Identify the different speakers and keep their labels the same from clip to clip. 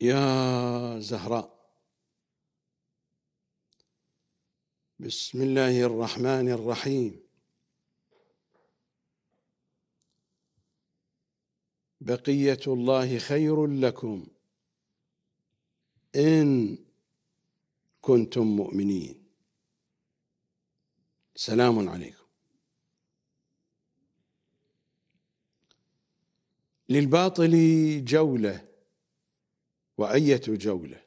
Speaker 1: يا زهراء بسم الله الرحمن الرحيم بقية الله خير لكم إن كنتم مؤمنين سلام عليكم للباطل جوله وأية جولة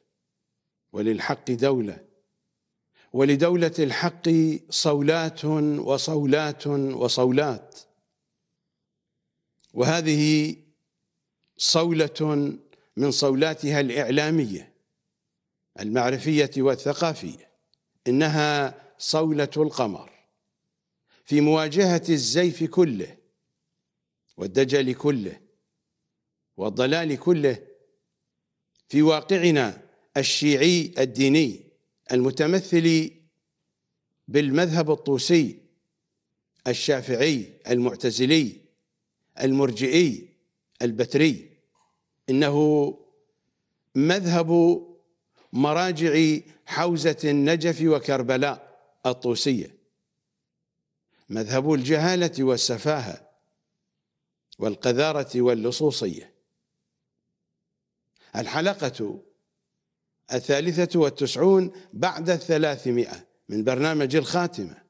Speaker 1: وللحق دولة ولدولة الحق صولات وصولات وصولات وهذه صولة من صولاتها الإعلامية المعرفية والثقافية إنها صولة القمر في مواجهة الزيف كله والدجل كله والضلال كله في واقعنا الشيعي الديني المتمثل بالمذهب الطوسي الشافعي المعتزلي المرجئي البتري انه مذهب مراجع حوزه النجف وكربلاء الطوسيه مذهب الجهاله والسفاهه والقذاره واللصوصيه الحلقة الثالثة والتسعون بعد الثلاثمائة من برنامج الخاتمة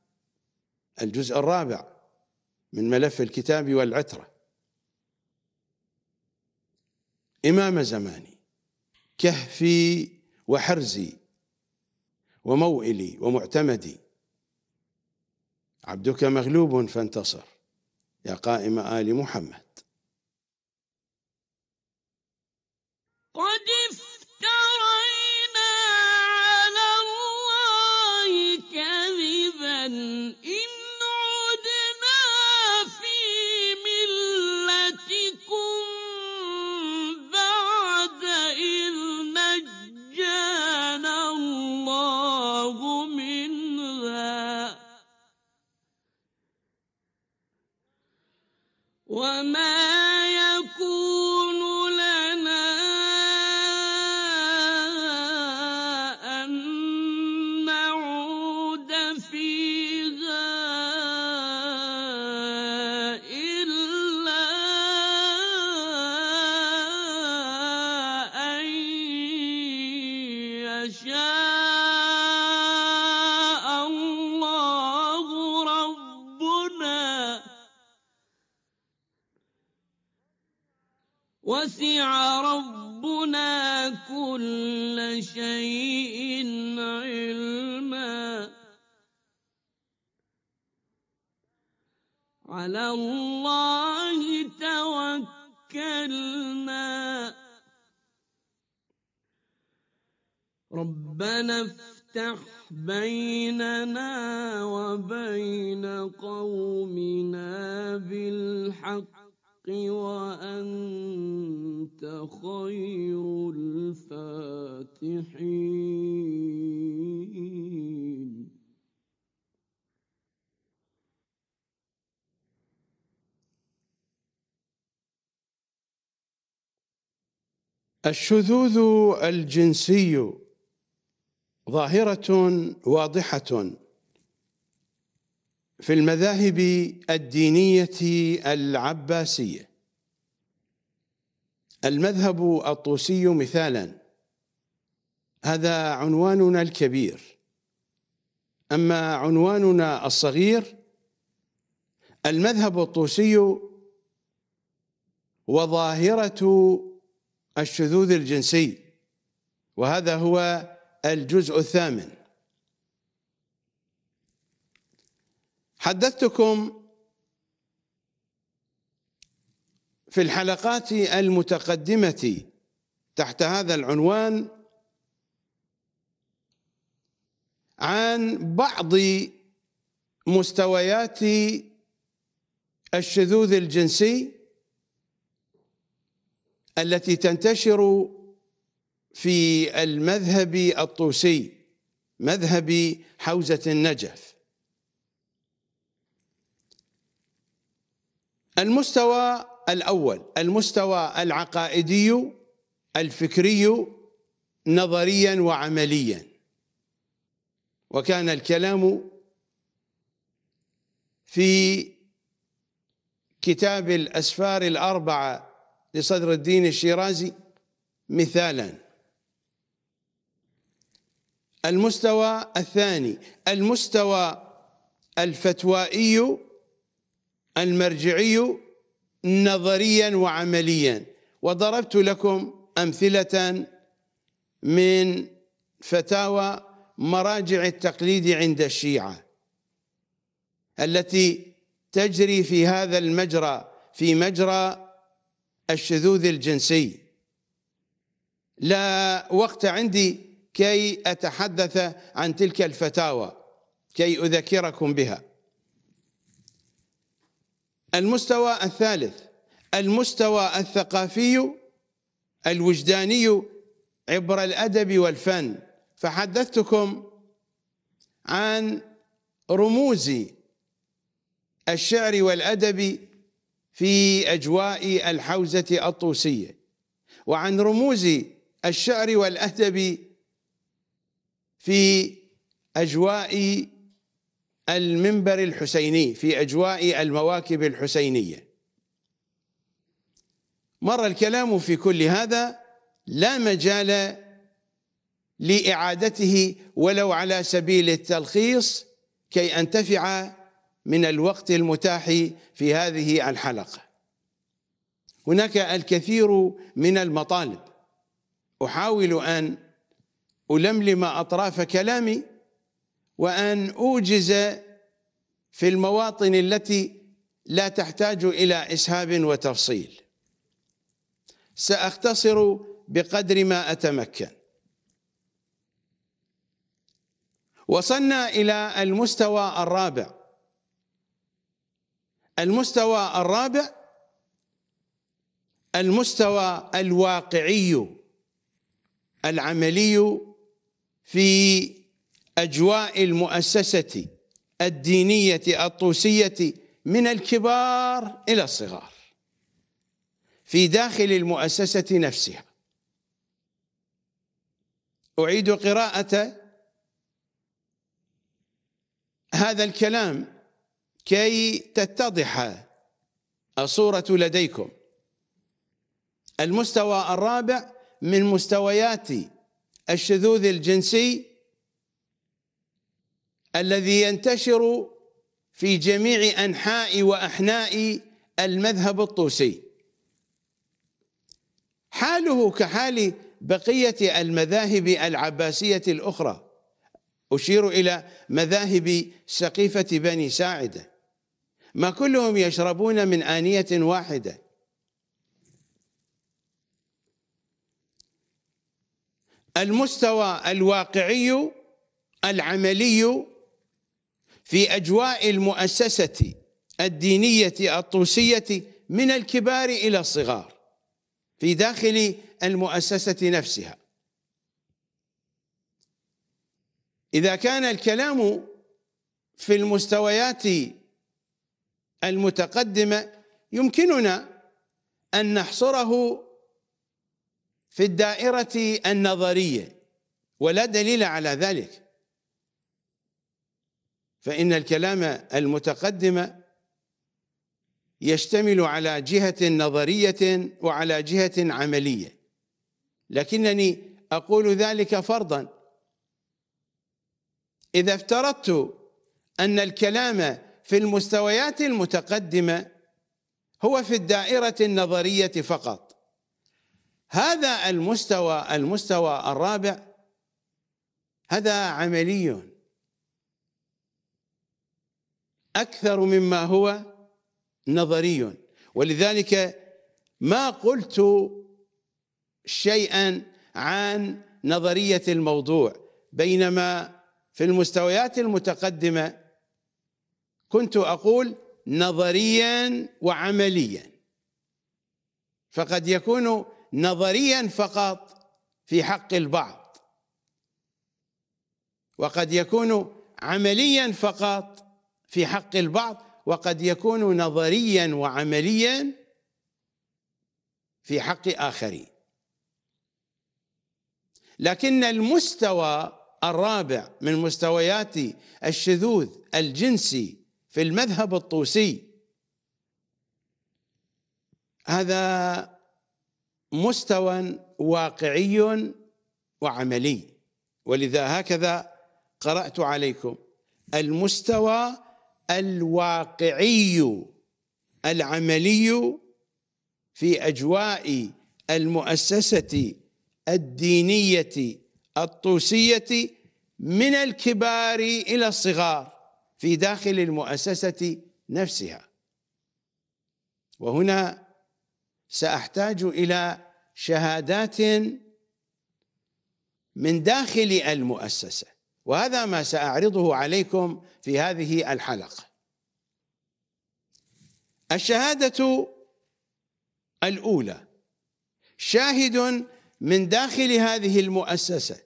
Speaker 1: الجزء الرابع من ملف الكتاب والعترة إمام زماني كهفي وحرزي وموئلي ومعتمدي عبدك مغلوب فانتصر يا قائم آل محمد
Speaker 2: إِنَّ شيء علما على الله توكلنا ربنا افتح بيننا وبين قومنا بالحق وأنت خير
Speaker 1: الشذوذ الجنسي ظاهره واضحه في المذاهب الدينيه العباسيه المذهب الطوسي مثالا هذا عنواننا الكبير اما عنواننا الصغير المذهب الطوسي وظاهره الشذوذ الجنسي وهذا هو الجزء الثامن حدثتكم في الحلقات المتقدمه تحت هذا العنوان عن بعض مستويات الشذوذ الجنسي التي تنتشر في المذهب الطوسي مذهب حوزة النجف المستوى الأول المستوى العقائدي الفكري نظريا وعمليا وكان الكلام في كتاب الأسفار الأربعة لصدر الدين الشيرازي مثالا المستوى الثاني المستوى الفتوائي المرجعي نظريا وعمليا وضربت لكم امثله من فتاوى مراجع التقليد عند الشيعه التي تجري في هذا المجرى في مجرى الشذوذ الجنسي لا وقت عندي كي أتحدث عن تلك الفتاوى كي أذكركم بها المستوى الثالث المستوى الثقافي الوجداني عبر الأدب والفن فحدثتكم عن رموز الشعر والأدب في أجواء الحوزة الطوسية وعن رموز الشعر والأدب في أجواء المنبر الحسيني في أجواء المواكب الحسينية مر الكلام في كل هذا لا مجال لإعادته ولو على سبيل التلخيص كي أنتفع من الوقت المتاح في هذه الحلقة هناك الكثير من المطالب أحاول أن ألملم أطراف كلامي وأن أوجز في المواطن التي لا تحتاج إلى إسهاب وتفصيل سأختصر بقدر ما أتمكن وصلنا إلى المستوى الرابع المستوى الرابع المستوى الواقعي العملي في اجواء المؤسسه الدينيه الطوسيه من الكبار الى الصغار في داخل المؤسسه نفسها اعيد قراءه هذا الكلام كي تتضح الصورة لديكم المستوى الرابع من مستويات الشذوذ الجنسي الذي ينتشر في جميع أنحاء وأحناء المذهب الطوسي حاله كحال بقية المذاهب العباسية الأخرى أشير إلى مذاهب سقيفة بني ساعده ما كلهم يشربون من آنية واحدة المستوى الواقعي العملي في أجواء المؤسسة الدينية الطوسية من الكبار إلى الصغار في داخل المؤسسة نفسها إذا كان الكلام في المستويات المتقدمة يمكننا أن نحصره في الدائرة النظرية ولا دليل على ذلك فإن الكلام المتقدم يشتمل على جهة نظرية وعلى جهة عملية لكنني أقول ذلك فرضا إذا افترضت أن الكلام في المستويات المتقدمة هو في الدائرة النظرية فقط هذا المستوى المستوى الرابع هذا عملي أكثر مما هو نظري ولذلك ما قلت شيئا عن نظرية الموضوع بينما في المستويات المتقدمة كنت أقول نظريا وعمليا فقد يكون نظريا فقط في حق البعض وقد يكون عمليا فقط في حق البعض وقد يكون نظريا وعمليا في حق آخرين لكن المستوى الرابع من مستويات الشذوذ الجنسي في المذهب الطوسي هذا مستوى واقعي وعملي ولذا هكذا قرأت عليكم المستوى الواقعي العملي في أجواء المؤسسة الدينية الطوسية من الكبار إلى الصغار في داخل المؤسسة نفسها وهنا سأحتاج إلى شهادات من داخل المؤسسة وهذا ما سأعرضه عليكم في هذه الحلقة الشهادة الأولى شاهد من داخل هذه المؤسسة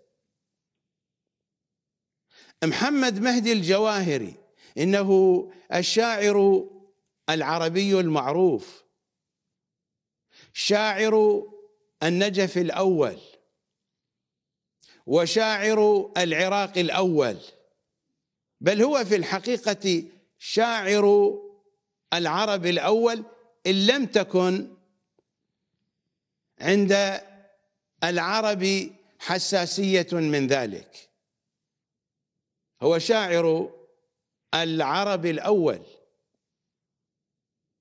Speaker 1: محمد مهدي الجواهري انه الشاعر العربي المعروف شاعر النجف الاول وشاعر العراق الاول بل هو في الحقيقه شاعر العرب الاول ان لم تكن عند العرب حساسيه من ذلك هو شاعر العرب الأول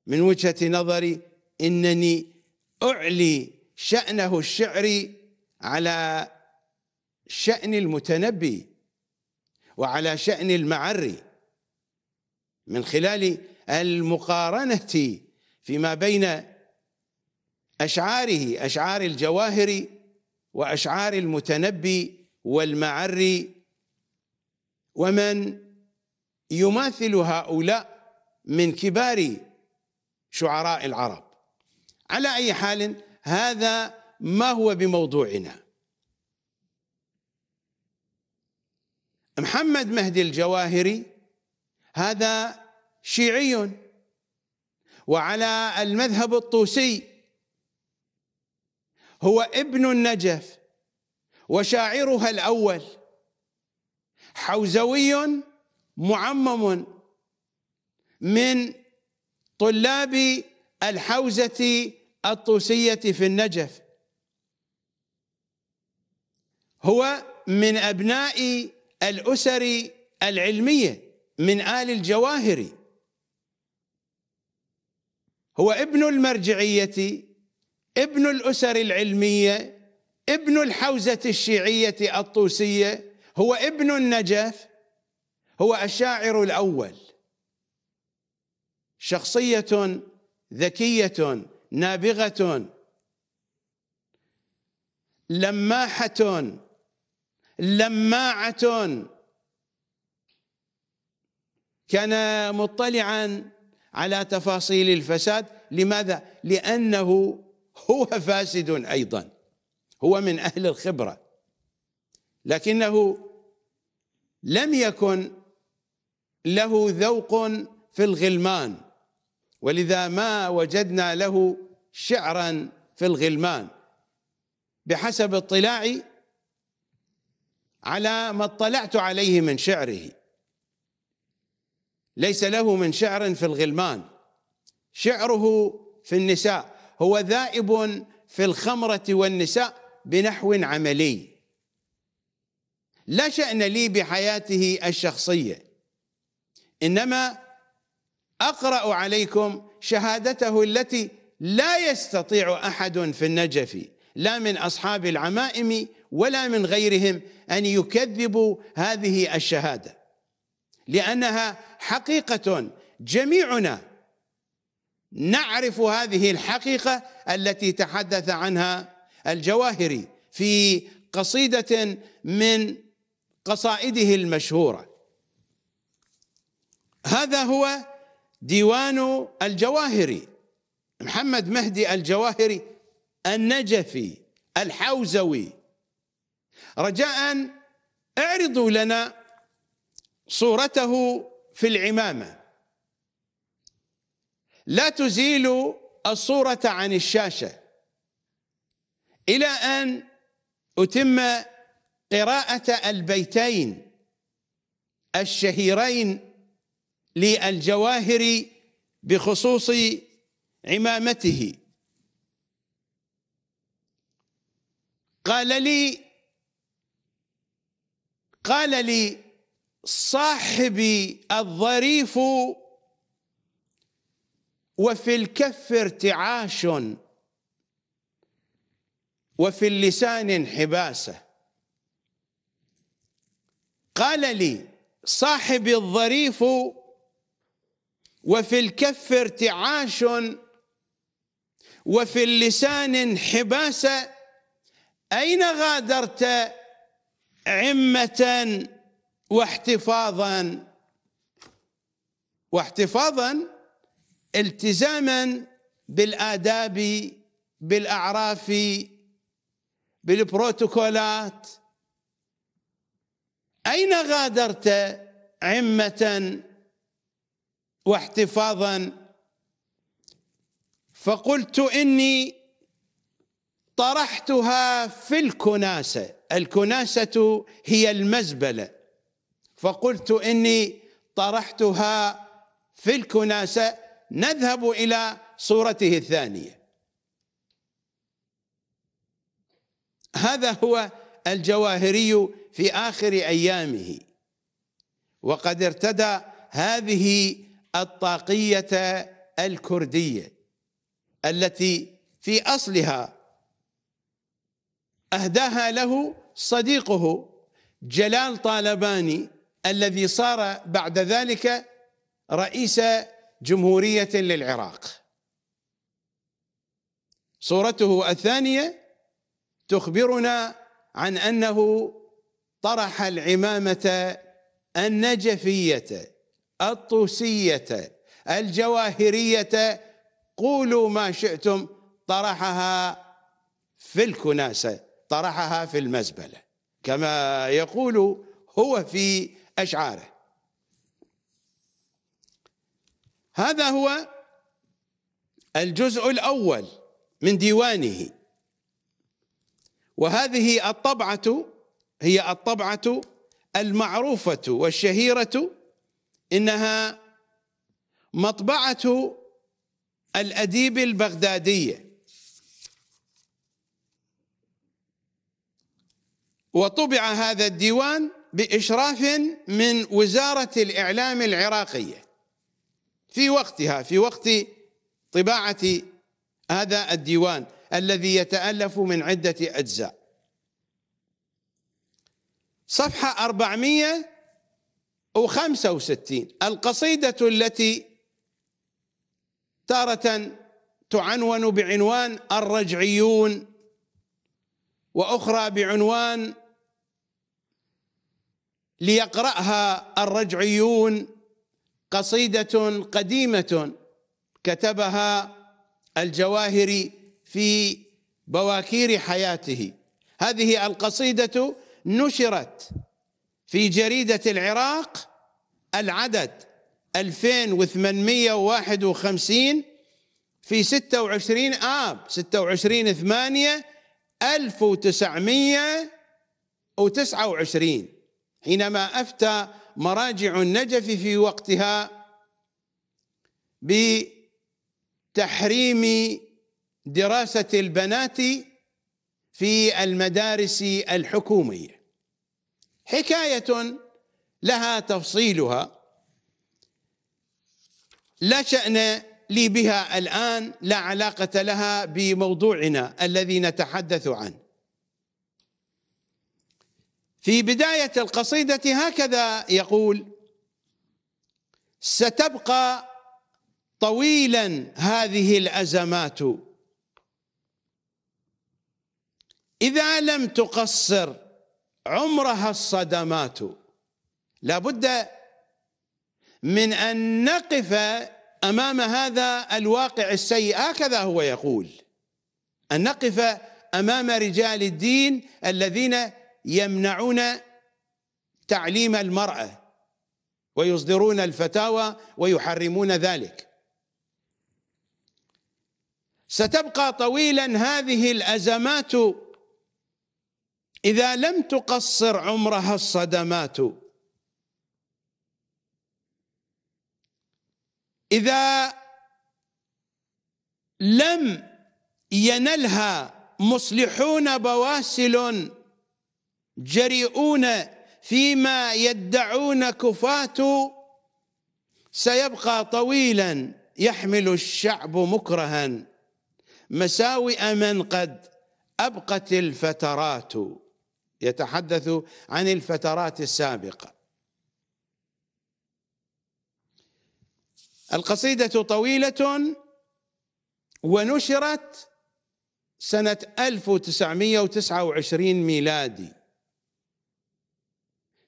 Speaker 1: من وجهة نظري إنني أعلي شأنه الشعري على شأن المتنبي وعلى شأن المعري من خلال المقارنة فيما بين أشعاره أشعار الجواهر وأشعار المتنبي والمعري ومن يماثل هؤلاء من كبار شعراء العرب على أي حال هذا ما هو بموضوعنا محمد مهدي الجواهري هذا شيعي وعلى المذهب الطوسي هو ابن النجف وشاعرها الأول حوزوي معمم من طلاب الحوزة الطوسية في النجف هو من أبناء الأسر العلمية من آل الجواهر هو ابن المرجعية ابن الأسر العلمية ابن الحوزة الشيعية الطوسية هو ابن النجف هو الشاعر الأول شخصية ذكية نابغة لماحة لماعة كان مطلعا على تفاصيل الفساد لماذا؟ لأنه هو فاسد أيضا هو من أهل الخبرة لكنه لم يكن له ذوق في الغلمان ولذا ما وجدنا له شعرا في الغلمان بحسب اطلاعي على ما اطلعت عليه من شعره ليس له من شعر في الغلمان شعره في النساء هو ذائب في الخمرة والنساء بنحو عملي لا شأن لي بحياته الشخصية انما اقرا عليكم شهادته التي لا يستطيع احد في النجف لا من اصحاب العمائم ولا من غيرهم ان يكذبوا هذه الشهاده لانها حقيقه جميعنا نعرف هذه الحقيقه التي تحدث عنها الجواهري في قصيده من قصائده المشهوره هذا هو ديوان الجواهري محمد مهدي الجواهري النجفي الحوزوي رجاء اعرضوا لنا صورته في العمامه لا تزيلوا الصوره عن الشاشه الى ان اتم قراءه البيتين الشهيرين للجواهر بخصوص عمامته قال لي قال لي صاحبي الظريف وفي الكف ارتعاش وفي اللسان انحباسه قال لي صاحبي الظريف وفي الكف ارتعاش وفي اللسان انحباسة أين غادرت عمة واحتفاظا واحتفاظا التزاما بالآداب بالأعراف بالبروتوكولات أين غادرت عمة واحتفاظا فقلت إني طرحتها في الكناسة الكناسة هي المزبلة فقلت إني طرحتها في الكناسة نذهب إلى صورته الثانية هذا هو الجواهري في آخر أيامه وقد ارتدى هذه الطاقية الكردية التي في أصلها أهداها له صديقه جلال طالباني الذي صار بعد ذلك رئيس جمهورية للعراق صورته الثانية تخبرنا عن أنه طرح العمامة النجفية الطوسية الجواهرية قولوا ما شئتم طرحها في الكناسة طرحها في المزبلة كما يقول هو في أشعاره هذا هو الجزء الأول من ديوانه وهذه الطبعة هي الطبعة المعروفة والشهيرة إنها مطبعة الأديب البغدادية وطبع هذا الديوان بإشراف من وزارة الإعلام العراقية في وقتها في وقت طباعة هذا الديوان الذي يتألف من عدة أجزاء صفحة 400 65 القصيدة التي تارة تعنون بعنوان الرجعيون وأخرى بعنوان ليقرأها الرجعيون قصيدة قديمة كتبها الجواهري في بواكير حياته هذه القصيدة نشرت في جريدة العراق العدد 2851 في 26 آب 26 ثمانية 1929 حينما أفتى مراجع النجف في وقتها بتحريم دراسة البنات في المدارس الحكومية حكاية لها تفصيلها لا شأن لي بها الآن لا علاقة لها بموضوعنا الذي نتحدث عنه في بداية القصيدة هكذا يقول ستبقى طويلا هذه الأزمات إذا لم تقصر عمرها الصدمات لابد من أن نقف أمام هذا الواقع السيء هكذا هو يقول أن نقف أمام رجال الدين الذين يمنعون تعليم المرأة ويصدرون الفتاوى ويحرمون ذلك ستبقى طويلا هذه الأزمات إذا لم تقصر عمرها الصدمات إذا لم ينلها مصلحون بواسل جريئون فيما يدعون كفاة سيبقى طويلا يحمل الشعب مكرها مساوئ من قد أبقت الفترات يتحدث عن الفترات السابقة القصيدة طويلة ونشرت سنة 1929 ميلادي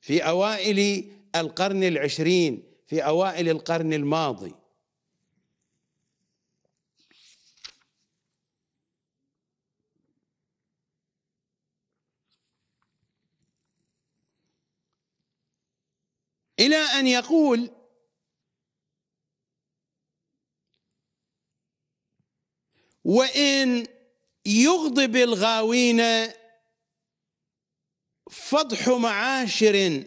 Speaker 1: في أوائل القرن العشرين في أوائل القرن الماضي إلى أن يقول وإن يغضب الغاوين فضح معاشر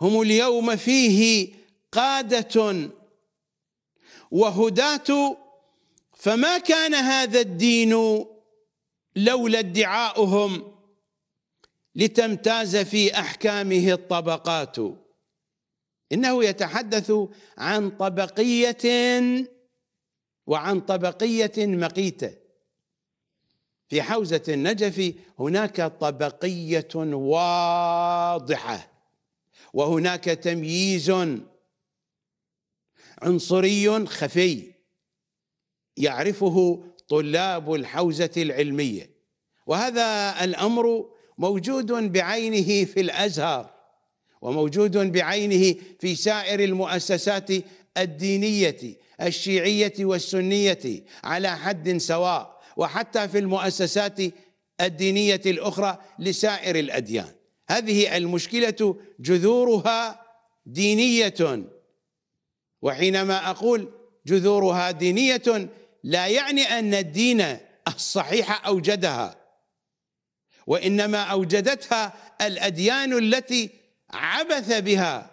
Speaker 1: هم اليوم فيه قادة وهداة فما كان هذا الدين لولا ادعاؤهم لتمتاز في أحكامه الطبقات انه يتحدث عن طبقيه وعن طبقيه مقيته في حوزه النجف هناك طبقيه واضحه وهناك تمييز عنصري خفي يعرفه طلاب الحوزه العلميه وهذا الامر موجود بعينه في الازهر وموجود بعينه في سائر المؤسسات الدينيه الشيعيه والسنيه على حد سواء وحتى في المؤسسات الدينيه الاخرى لسائر الاديان هذه المشكله جذورها دينيه وحينما اقول جذورها دينيه لا يعني ان الدين الصحيح اوجدها وانما اوجدتها الاديان التي عبث بها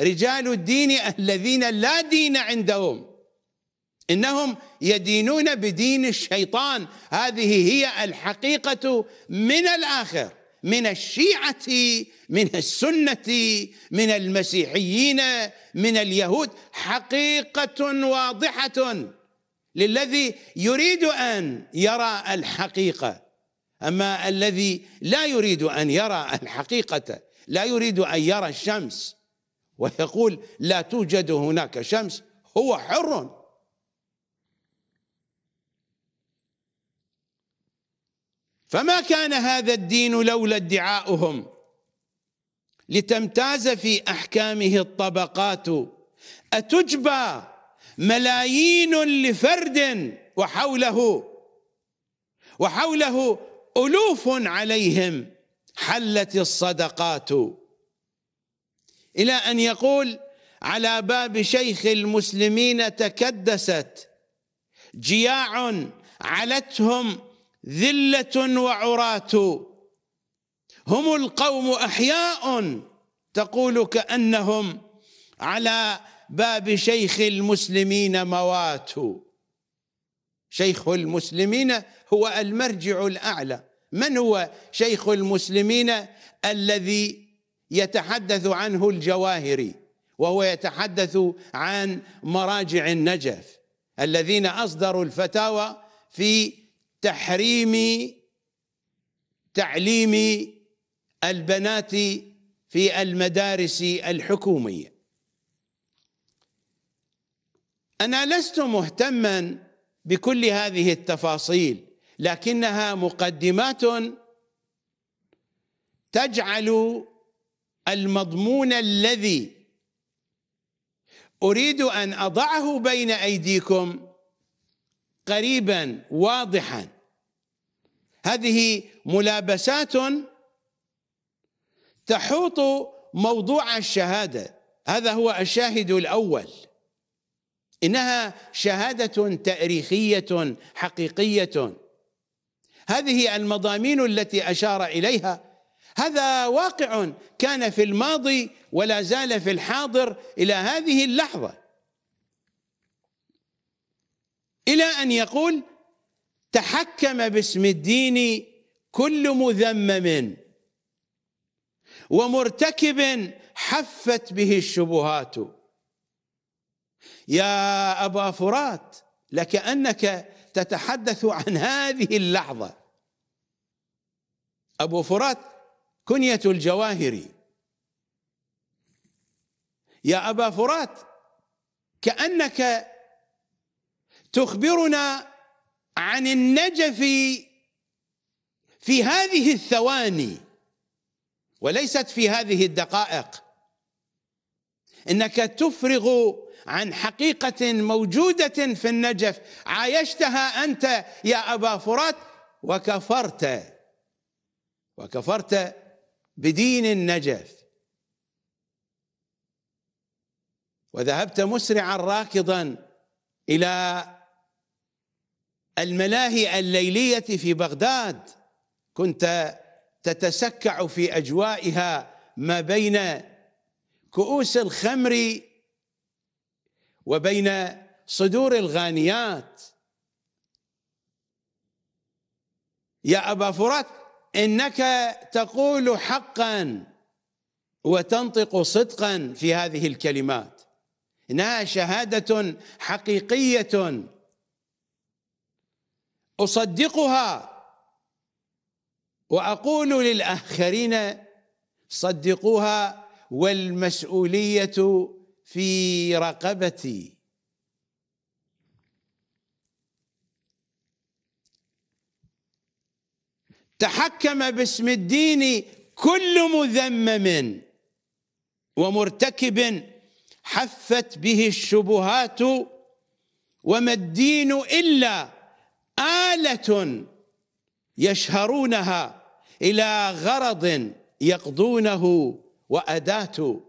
Speaker 1: رجال الدين الذين لا دين عندهم انهم يدينون بدين الشيطان هذه هي الحقيقه من الاخر من الشيعه من السنه من المسيحيين من اليهود حقيقه واضحه للذي يريد ان يرى الحقيقه اما الذي لا يريد ان يرى الحقيقه لا يريد أن يرى الشمس ويقول لا توجد هناك شمس هو حر فما كان هذا الدين لولا ادعاؤهم لتمتاز في احكامه الطبقات اتجبى ملايين لفرد وحوله وحوله الوف عليهم حلت الصدقات الى ان يقول على باب شيخ المسلمين تكدست جياع علتهم ذله وعراه هم القوم احياء تقول كانهم على باب شيخ المسلمين موات شيخ المسلمين هو المرجع الاعلى من هو شيخ المسلمين الذي يتحدث عنه الجواهري وهو يتحدث عن مراجع النجف الذين اصدروا الفتاوى في تحريم تعليم البنات في المدارس الحكوميه انا لست مهتما بكل هذه التفاصيل لكنها مقدمات تجعل المضمون الذي اريد ان اضعه بين ايديكم قريبا واضحا هذه ملابسات تحوط موضوع الشهاده هذا هو الشاهد الاول انها شهاده تاريخيه حقيقيه هذه المضامين التي أشار إليها هذا واقع كان في الماضي ولا زال في الحاضر إلى هذه اللحظة إلى أن يقول تحكم باسم الدين كل مذمم ومرتكب حفت به الشبهات يا أبا فرات لكأنك تتحدث عن هذه اللحظة أبو فرات كنية الجواهر يا أبا فرات كأنك تخبرنا عن النجف في هذه الثواني وليست في هذه الدقائق انك تفرغ عن حقيقه موجوده في النجف عايشتها انت يا ابا فرات وكفرت وكفرت بدين النجف وذهبت مسرعا راكضا إلى الملاهي الليلية في بغداد كنت تتسكع في أجوائها ما بين كؤوس الخمر وبين صدور الغانيات يا أبا فرات انك تقول حقا وتنطق صدقا في هذه الكلمات انها شهاده حقيقيه اصدقها واقول للاخرين صدقوها والمسؤوليه في رقبتي تحكم باسم الدين كل مذمم ومرتكب حفت به الشبهات وما الدين إلا آلة يشهرونها إلى غرض يقضونه وأداة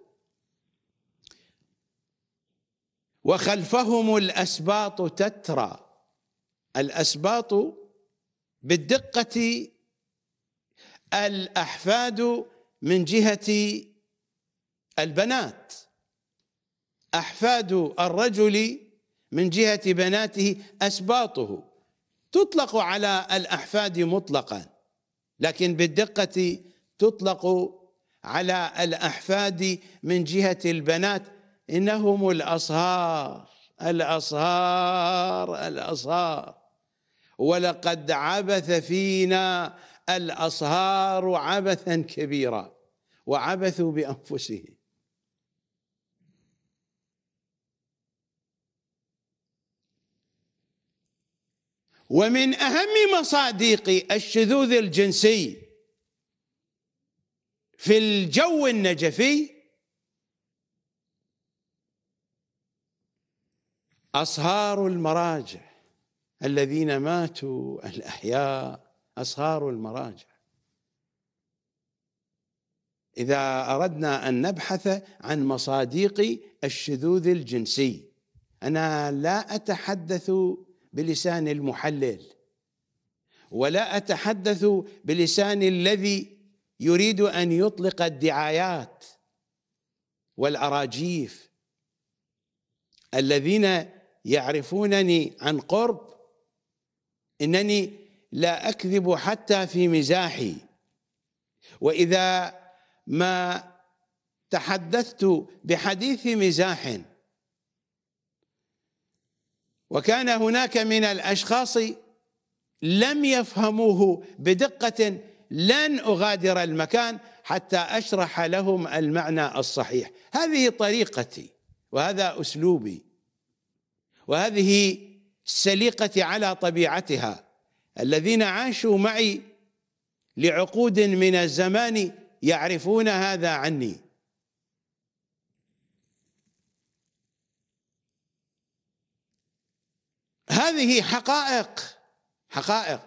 Speaker 1: وخلفهم الأسباط تترى الأسباط بالدقة الأحفاد من جهة البنات أحفاد الرجل من جهة بناته أسباطه تطلق على الأحفاد مطلقا لكن بالدقة تطلق على الأحفاد من جهة البنات إنهم الأصهار الأصهار الأصهار ولقد عبث فينا الأصهار عبثا كبيرا وعبثوا بأنفسهم ومن أهم مصادق الشذوذ الجنسي في الجو النجفي أصهار المراجع الذين ماتوا الأحياء أصهار المراجع إذا أردنا أن نبحث عن مصاديق الشذوذ الجنسي أنا لا أتحدث بلسان المحلل ولا أتحدث بلسان الذي يريد أن يطلق الدعايات والأراجيف الذين يعرفونني عن قرب إنني لا أكذب حتى في مزاحي وإذا ما تحدثت بحديث مزاح وكان هناك من الأشخاص لم يفهموه بدقة لن أغادر المكان حتى أشرح لهم المعنى الصحيح هذه طريقتي وهذا أسلوبي وهذه سليقتي على طبيعتها الذين عاشوا معي لعقود من الزمان يعرفون هذا عني هذه حقائق حقائق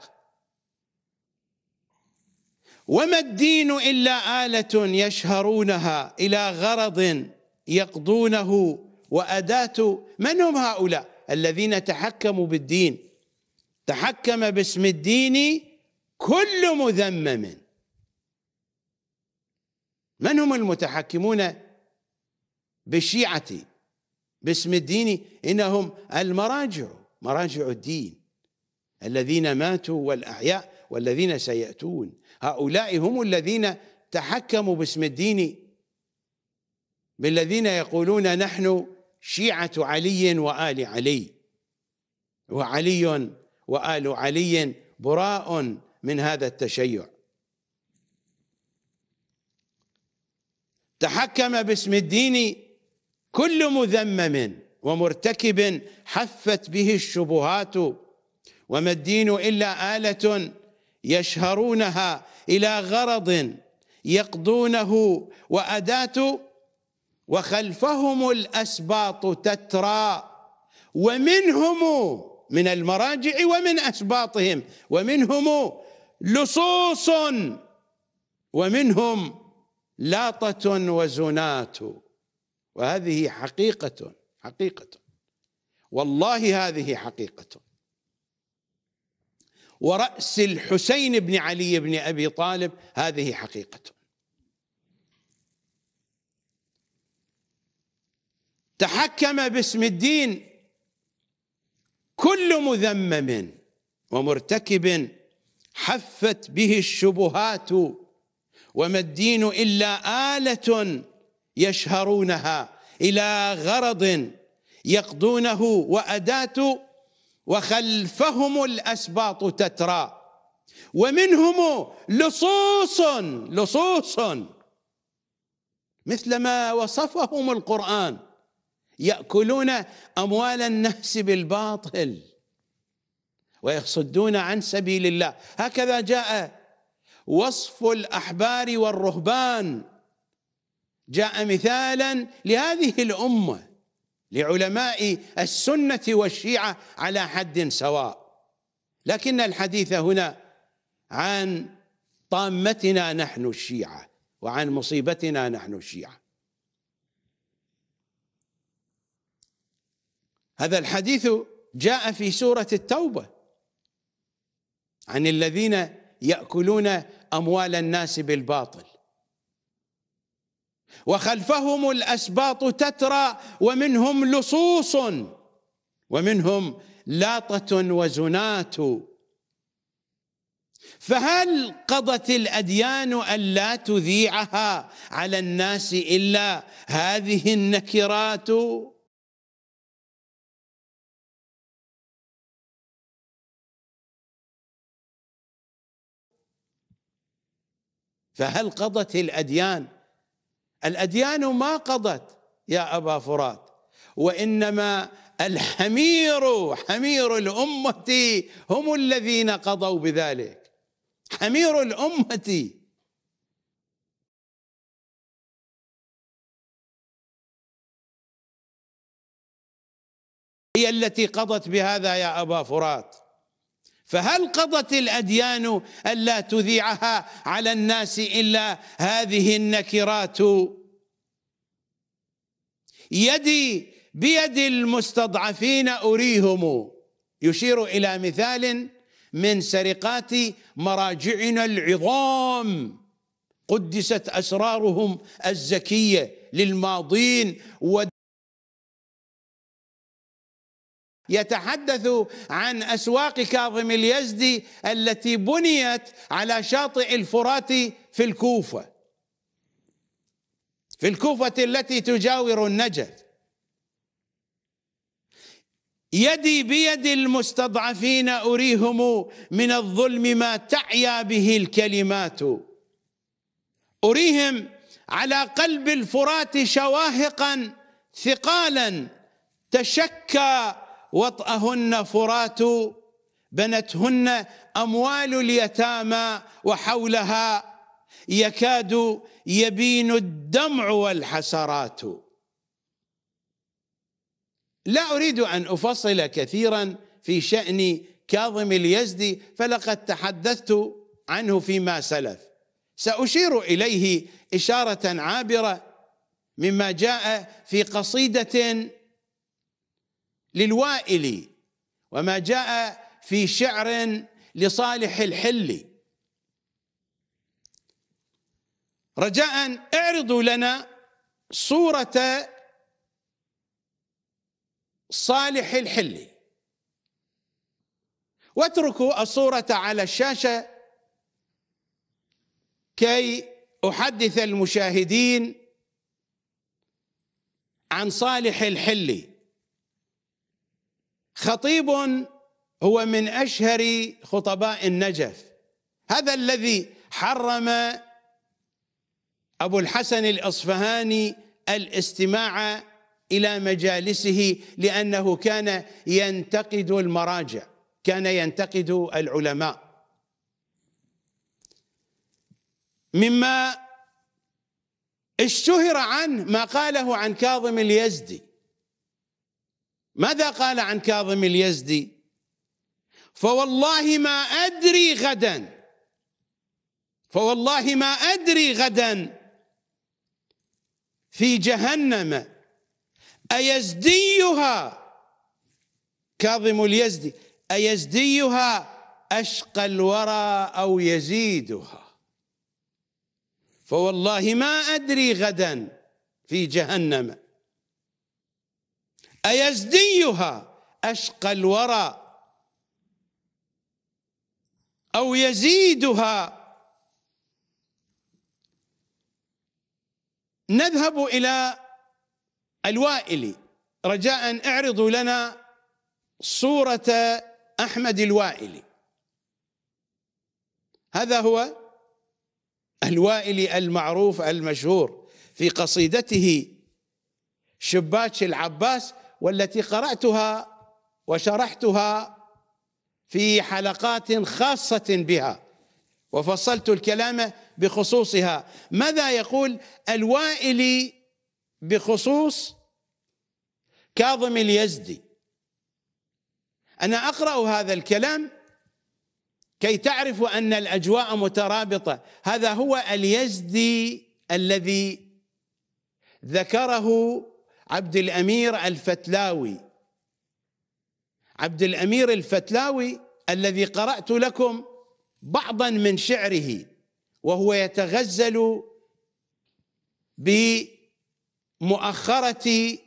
Speaker 1: وما الدين إلا آلة يشهرونها إلى غرض يقضونه وأداة من هم هؤلاء الذين تحكموا بالدين تحكم باسم الدين كل مذمم من هم المتحكمون بالشيعة باسم الدين إنهم المراجع مراجع الدين الذين ماتوا والأحياء والذين سيأتون هؤلاء هم الذين تحكموا باسم الدين بالذين يقولون نحن شيعة علي وآل علي وعلي وآل علي براء من هذا التشيع تحكم باسم الدين كل مذمم ومرتكب حفت به الشبهات وما الدين إلا آلة يشهرونها إلى غرض يقضونه وأداة وخلفهم الأسباط تترى ومنهم من المراجع ومن أسباطهم ومنهم لصوص ومنهم لاطة وزنات وهذه حقيقة حقيقة والله هذه حقيقة ورأس الحسين بن علي بن أبي طالب هذه حقيقة تحكم باسم الدين كل مذمم ومرتكب حفت به الشبهات وما الدين إلا آلة يشهرونها إلى غرض يقضونه وأداة وخلفهم الأسباط تترى ومنهم لصوص لصوص مثل ما وصفهم القرآن ياكلون اموال الناس بالباطل ويصدون عن سبيل الله هكذا جاء وصف الاحبار والرهبان جاء مثالا لهذه الامه لعلماء السنه والشيعه على حد سواء لكن الحديث هنا عن طامتنا نحن الشيعه وعن مصيبتنا نحن الشيعه هذا الحديث جاء في سورة التوبة عن الذين يأكلون أموال الناس بالباطل وخلفهم الأسباط تترى ومنهم لصوص ومنهم لاطة وزنات فهل قضت الأديان ألا تذيعها على الناس إلا هذه النكرات؟ فهل قضت الأديان الأديان ما قضت يا أبا فرات وإنما الحمير حمير الأمة هم الذين قضوا بذلك حمير الأمة هي التي قضت بهذا يا أبا فرات فهل قضت الأديان ألا تذيعها على الناس إلا هذه النكرات يدي بيد المستضعفين أريهم يشير إلى مثال من سرقات مراجعنا العظام قدست أسرارهم الزكية للماضين يتحدث عن اسواق كاظم اليزدي التي بنيت على شاطئ الفرات في الكوفه في الكوفه التي تجاور النجف يدي بيد المستضعفين اريهم من الظلم ما تعيا به الكلمات اريهم على قلب الفرات شواهقا ثقالا تشكى وطأهن فرات بنتهن أموال اليتامى وحولها يكاد يبين الدمع والحسرات لا أريد أن أفصل كثيرا في شأن كاظم اليزدي فلقد تحدثت عنه فيما سلف سأشير إليه إشارة عابرة مما جاء في قصيدة للوائل وما جاء في شعر لصالح الحلي رجاء اعرضوا لنا صورة صالح الحلي واتركوا الصورة على الشاشة كي أحدث المشاهدين عن صالح الحلي خطيب هو من اشهر خطباء النجف هذا الذي حرم ابو الحسن الاصفهاني الاستماع الى مجالسه لانه كان ينتقد المراجع كان ينتقد العلماء مما اشتهر عنه ما قاله عن كاظم اليزدي ماذا قال عن كاظم اليزدي فوالله ما أدري غدا فوالله ما أدري غدا في جهنم أيزديها كاظم اليزدي أيزديها أشقى الورى أو يزيدها فوالله ما أدري غدا في جهنم أيزديها أشقى الورى أو يزيدها نذهب إلى الوائلي رجاء اعرضوا لنا صورة أحمد الوائلي هذا هو الوائلي المعروف المشهور في قصيدته شباك العباس والتي قراتها وشرحتها في حلقات خاصه بها وفصلت الكلام بخصوصها ماذا يقول الوائلي بخصوص كاظم اليزدي انا اقرا هذا الكلام كي تعرف ان الاجواء مترابطه هذا هو اليزدي الذي ذكره عبد الامير الفتلاوي عبد الامير الفتلاوي الذي قرات لكم بعضا من شعره وهو يتغزل بمؤخره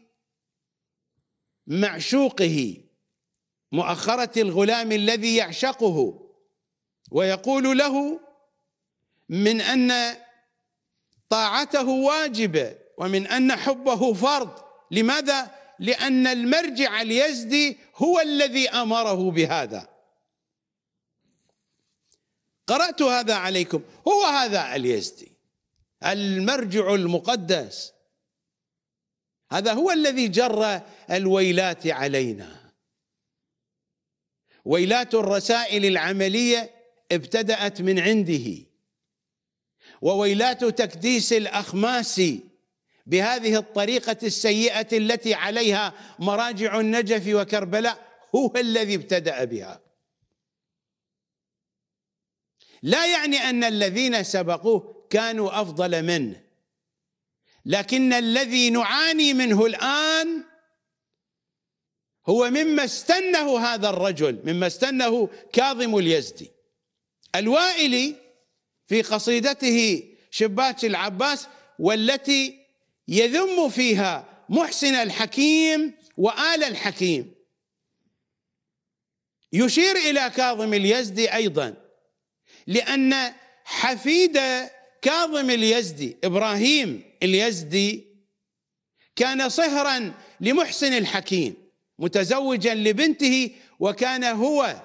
Speaker 1: معشوقه مؤخره الغلام الذي يعشقه ويقول له من ان طاعته واجبه ومن ان حبه فرض لماذا؟ لأن المرجع اليزدي هو الذي أمره بهذا قرأت هذا عليكم هو هذا اليزدي المرجع المقدس هذا هو الذي جر الويلات علينا ويلات الرسائل العملية ابتدأت من عنده وويلات تكديس الأخماس بهذه الطريقة السيئة التي عليها مراجع النجف وكربلاء هو الذي ابتدأ بها لا يعني أن الذين سبقوه كانوا أفضل منه لكن الذي نعاني منه الآن هو مما استنه هذا الرجل مما استنه كاظم اليزدي الوائلي في قصيدته شباك العباس والتي يذم فيها محسن الحكيم وآل الحكيم يشير إلى كاظم اليزدي أيضا لأن حفيد كاظم اليزدي إبراهيم اليزدي كان صهرا لمحسن الحكيم متزوجا لبنته وكان هو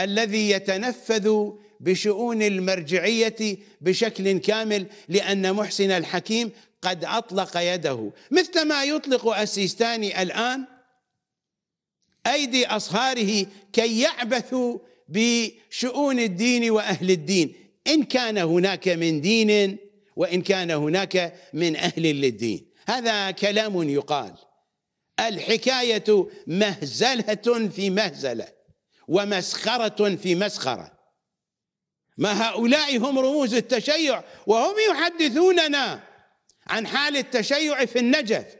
Speaker 1: الذي يتنفذ بشؤون المرجعيه بشكل كامل لان محسن الحكيم قد أطلق يده مثل ما يطلق السيستاني الآن أيدي أصهاره كي يعبثوا بشؤون الدين وأهل الدين إن كان هناك من دين وإن كان هناك من أهل للدين هذا كلام يقال الحكاية مهزلة في مهزلة ومسخرة في مسخرة ما هؤلاء هم رموز التشيع وهم يحدثوننا عن حال التشيع في النجف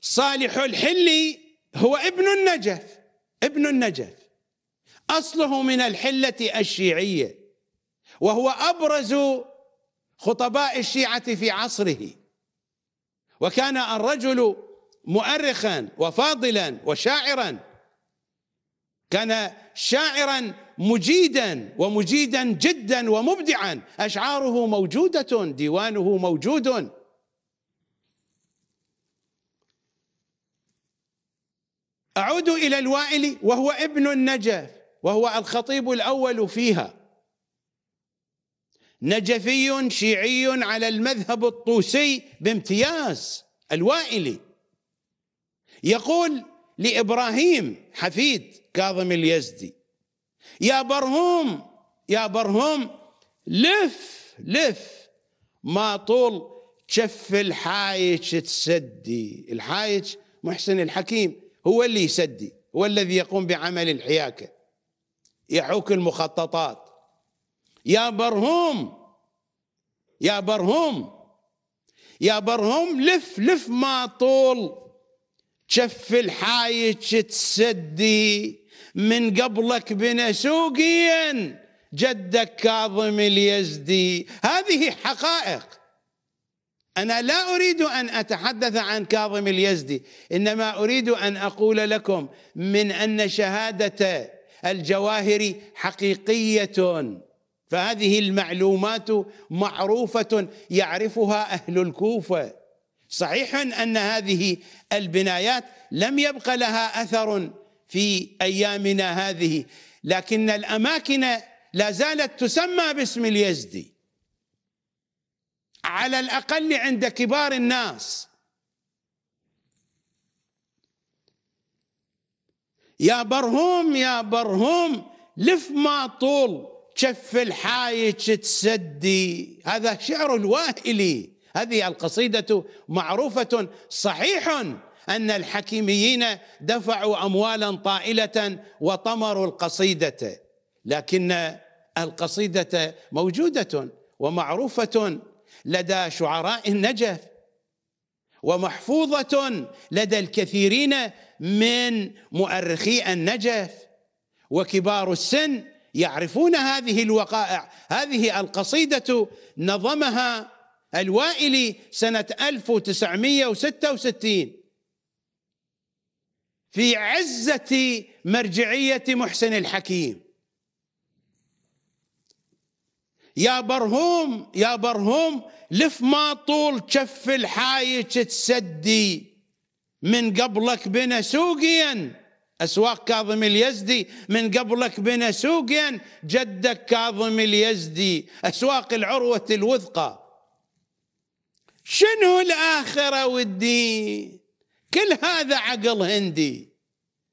Speaker 1: صالح الحلي هو ابن النجف ابن النجف اصله من الحله الشيعيه وهو ابرز خطباء الشيعه في عصره وكان الرجل مؤرخا وفاضلا وشاعرا كان شاعرا مجيدا ومجيدا جدا ومبدعا اشعاره موجوده ديوانه موجود اعود الى الوائلي وهو ابن النجف وهو الخطيب الاول فيها نجفي شيعي على المذهب الطوسي بامتياز الوائلي يقول لابراهيم حفيد كاظم اليزدي يا برهوم يا برهوم لف لف ما طول شف الحايج تسدي الحايج محسن الحكيم هو اللي يسدي هو الذي يقوم بعمل الحياكة يحوك المخططات يا برهوم يا برهوم يا برهوم لف لف ما طول شف الحايج تسدي من قبلك بنسوقيا جدك كاظم اليزدي هذه حقائق أنا لا أريد أن أتحدث عن كاظم اليزدي إنما أريد أن أقول لكم من أن شهادة الجواهر حقيقية فهذه المعلومات معروفة يعرفها أهل الكوفة صحيح أن هذه البنايات لم يبق لها أثر في ايامنا هذه لكن الاماكن لا زالت تسمى باسم اليزدي على الاقل عند كبار الناس يا برهوم يا برهوم لف ما طول شف الحايج تسدي هذا شعر الوائلي هذه القصيدة معروفة صحيح أن الحكيميين دفعوا أموالا طائلة وطمروا القصيدة لكن القصيدة موجودة ومعروفة لدى شعراء النجف ومحفوظة لدى الكثيرين من مؤرخي النجف وكبار السن يعرفون هذه الوقائع هذه القصيدة نظمها الوائلي سنة 1966 في عزة مرجعية محسن الحكيم يا برهوم يا برهوم لف ما طول كف الحايج تسدي من قبلك بنا سوقيا أسواق كاظم اليزدي من قبلك بنا سوقيا جدك كاظم اليزدي أسواق العروة الوثقى شنو الآخرة والدين كل هذا عقل هندي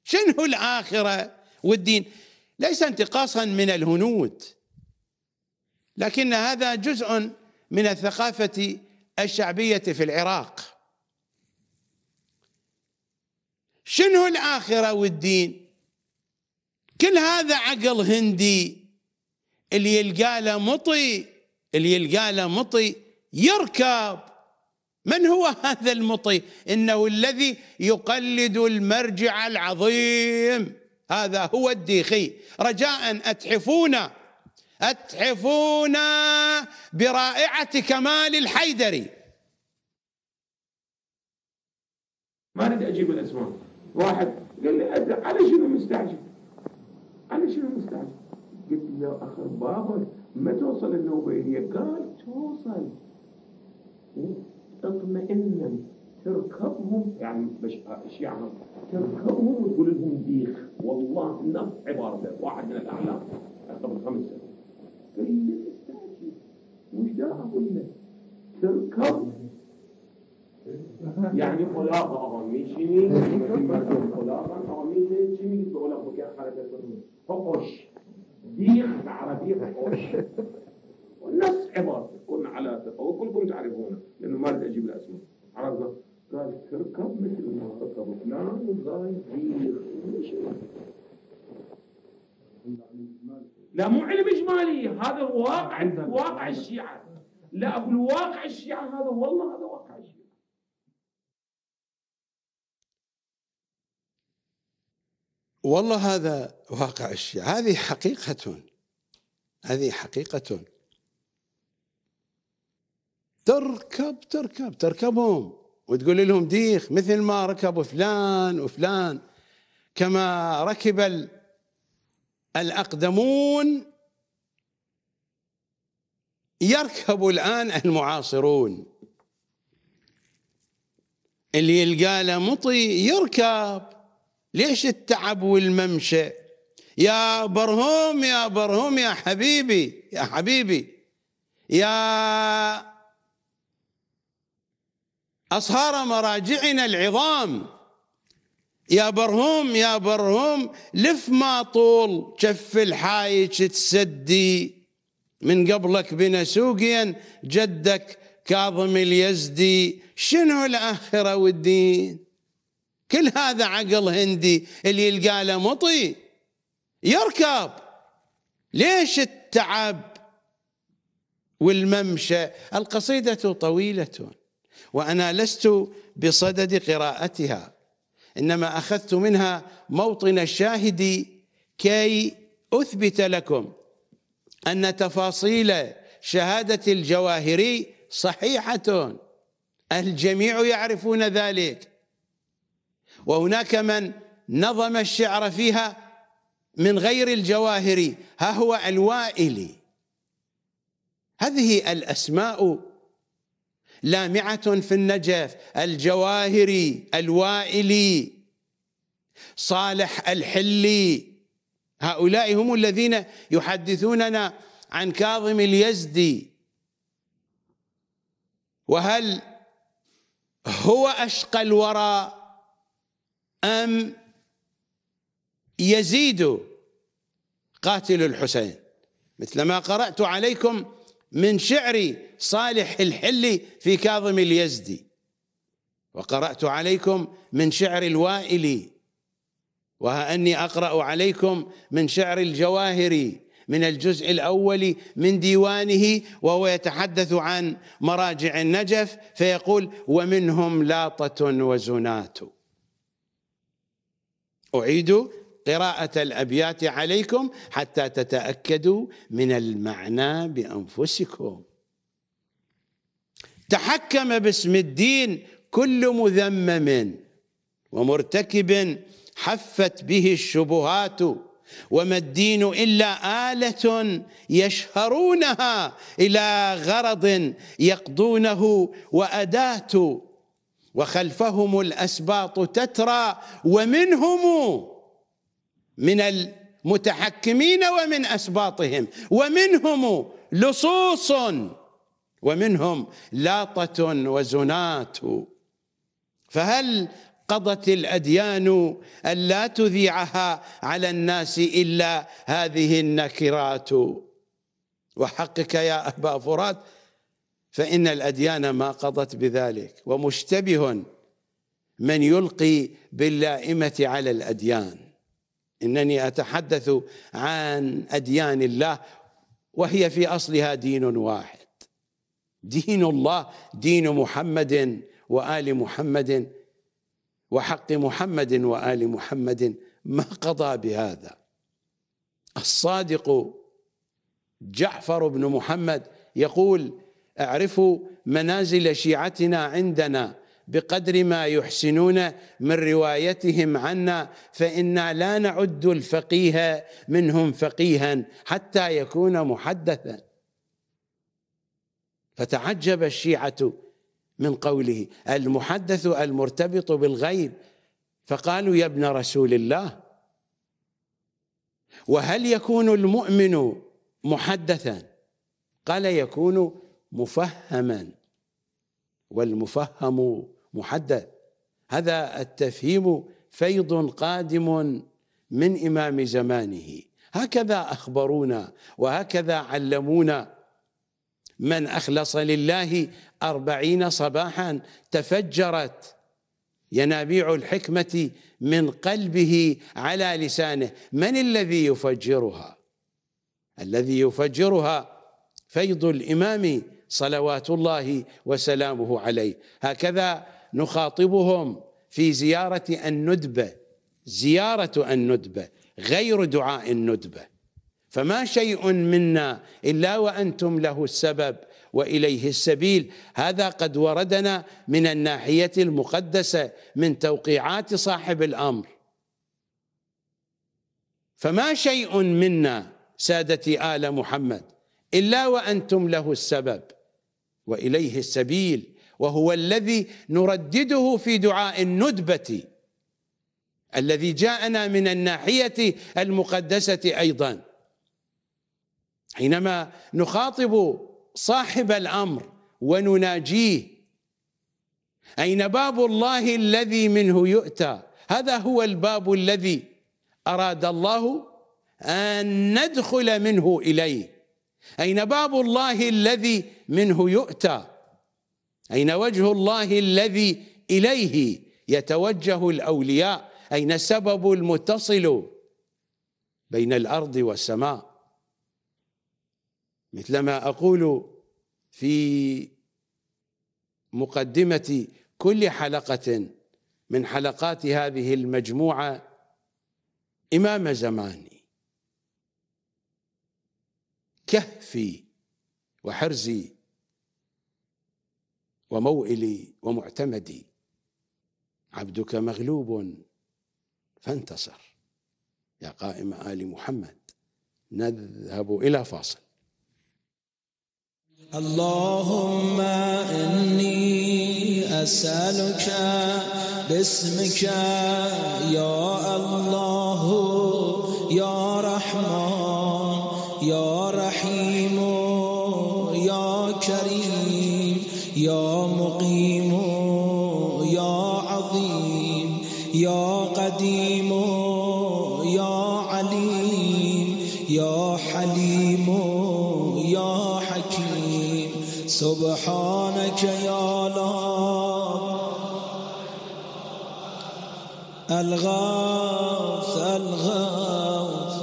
Speaker 1: شنو الآخرة والدين ليس انتقاصا من الهنود لكن هذا جزء من الثقافة الشعبية في العراق شنو الآخرة والدين كل هذا عقل هندي اللي يلقى له مطي اللي يلقى له مطي يركب من هو هذا المطي انه الذي يقلد المرجع العظيم هذا هو الديخي رجاء اتحفونا اتحفونا برائعه كمال الحيدري ما اريد اجيب الاسماء واحد قال لي على شنو مستعجل على شنو مستعجل
Speaker 2: قلت له اخر بابك ما توصل النوبه هي قال توصل اطمئنا تركبهم يعني مش يعني تركبهم وتقول لهم ديخ والله نفس عبارة واحد من الأعلام قبل خمس سنين قال لي استاذي مش ده أقول تركب يعني خلاق آغامیشینی مردم ما تقول چی میگید به شيني بکر حرکت کنید؟ خوش دیخ به عربی خوش والنص عبارة كنا على ثقة وكلكم تعرفونه لأنه ما بدي أجيب الأسماء عرفت قال تركب
Speaker 1: مثل ما ركب فلان وفلان
Speaker 2: لا مو علم إجمالي هذا واقع واقع الشيعة لا أقول واقع الشيعة هذا والله هذا واقع الشيعة
Speaker 1: والله هذا واقع الشيعة هذه حقيقة هذه حقيقة تركب تركب تركبهم وتقول لهم ديخ مثل ما ركبوا فلان وفلان كما ركب الأقدمون يركب الآن المعاصرون اللي يلقى له مطي يركب ليش التعب والممشى يا برهم يا برهم يا حبيبي يا حبيبي يا أصهار مراجعنا العظام يا برهوم يا برهوم لف ما طول جف الحايش تسدي من قبلك بنسوقيا جدك كاظم اليزدي شنو الآخرة والدين كل هذا عقل هندي اللي يلقى له مطي يركب ليش التعب والممشى القصيدة طويلة وأنا لست بصدد قراءتها إنما أخذت منها موطن الشاهد كي أثبت لكم أن تفاصيل شهادة الجواهري صحيحة الجميع يعرفون ذلك وهناك من نظم الشعر فيها من غير الجواهري ها هو الوائلي هذه الأسماء لامعة في النجف الجواهري الوائلي صالح الحلي هؤلاء هم الذين يحدثوننا عن كاظم اليزدي وهل هو أشقى الورى أم يزيد قاتل الحسين مثلما قرأت عليكم من شعر صالح الحلي في كاظم اليزدي وقرأت عليكم من شعر الوائلي وها أني أقرأ عليكم من شعر الجواهري من الجزء الأول من ديوانه وهو يتحدث عن مراجع النجف فيقول ومنهم لاطة وزنات أعيد قراءة الأبيات عليكم حتى تتأكدوا من المعنى بأنفسكم تحكم باسم الدين كل مذمم ومرتكب حفت به الشبهات وما الدين إلا آلة يشهرونها إلى غرض يقضونه وأداة وخلفهم الأسباط تترى ومنهم من المتحكمين ومن اسباطهم ومنهم لصوص ومنهم لاطه وزنات فهل قضت الاديان الا تذيعها على الناس الا هذه النكرات وحقك يا ابا فرات فان الاديان ما قضت بذلك ومشتبه من يلقي باللائمه على الاديان انني اتحدث عن اديان الله وهي في اصلها دين واحد دين الله دين محمد وال محمد وحق محمد وال محمد ما قضى بهذا الصادق جعفر بن محمد يقول اعرفوا منازل شيعتنا عندنا بقدر ما يحسنون من روايتهم عنا فإنا لا نعد الفقيه منهم فقيها حتى يكون محدثا فتعجب الشيعة من قوله المحدث المرتبط بالغيب فقالوا يا ابن رسول الله وهل يكون المؤمن محدثا قال يكون مفهما والمفهم محدد هذا التفهيم فيض قادم من إمام زمانه هكذا أخبرونا وهكذا علمونا من أخلص لله أربعين صباحا تفجرت ينابيع الحكمة من قلبه على لسانه من الذي يفجرها؟ الذي يفجرها فيض الإمام صلوات الله وسلامه عليه هكذا نخاطبهم في زيارة الندبة زيارة الندبة غير دعاء الندبة فما شيء منا إلا وأنتم له السبب واليه السبيل هذا قد وردنا من الناحيه المقدسه من توقيعات صاحب الامر فما شيء منا سادتي ال محمد الا وانتم له السبب واليه السبيل وهو الذي نردده في دعاء الندبه الذي جاءنا من الناحيه المقدسه ايضا حينما نخاطب صاحب الامر ونناجيه اين باب الله الذي منه يؤتى هذا هو الباب الذي اراد الله ان ندخل منه اليه اين باب الله الذي منه يؤتى أين وجه الله الذي إليه يتوجه الأولياء أين السبب المتصل بين الأرض والسماء مثلما أقول في مقدمة كل حلقة من حلقات هذه المجموعة إمام زماني كهفي وحرزي وموئلي ومعتمدي عبدك مغلوب فانتصر يا قائم آل محمد نذهب إلى فاصل
Speaker 3: اللهم إني أسألك باسمك يا الله الغوث الغوث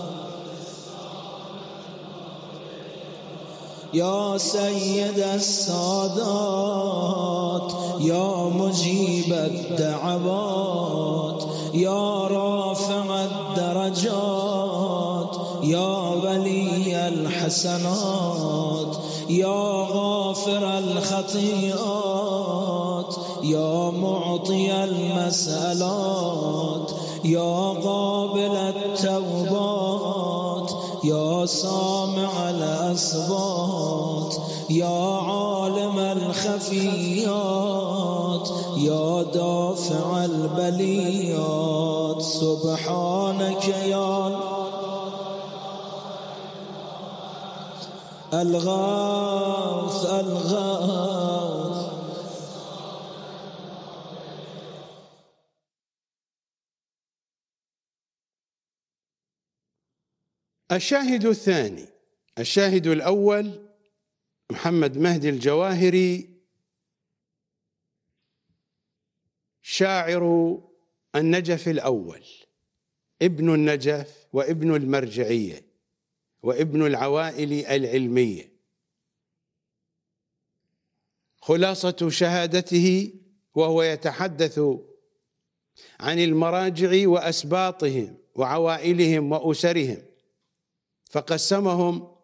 Speaker 3: يا سيد السادات يا مجيب الدعوات يا رافع الدرجات يا ولي الحسنات يا غافر الخطيئات يا معطي المسألات يا قابل التوبات يا سامع الأسبات يا عالم الخفيات يا دافع البليات سبحانك يا الغاث الغاث
Speaker 1: الشاهد الثاني الشاهد الأول محمد مهدي الجواهري شاعر النجف الأول ابن النجف وابن المرجعية وابن العوائل العلمية خلاصة شهادته وهو يتحدث عن المراجع وأسباطهم وعوائلهم وأسرهم فقسمهم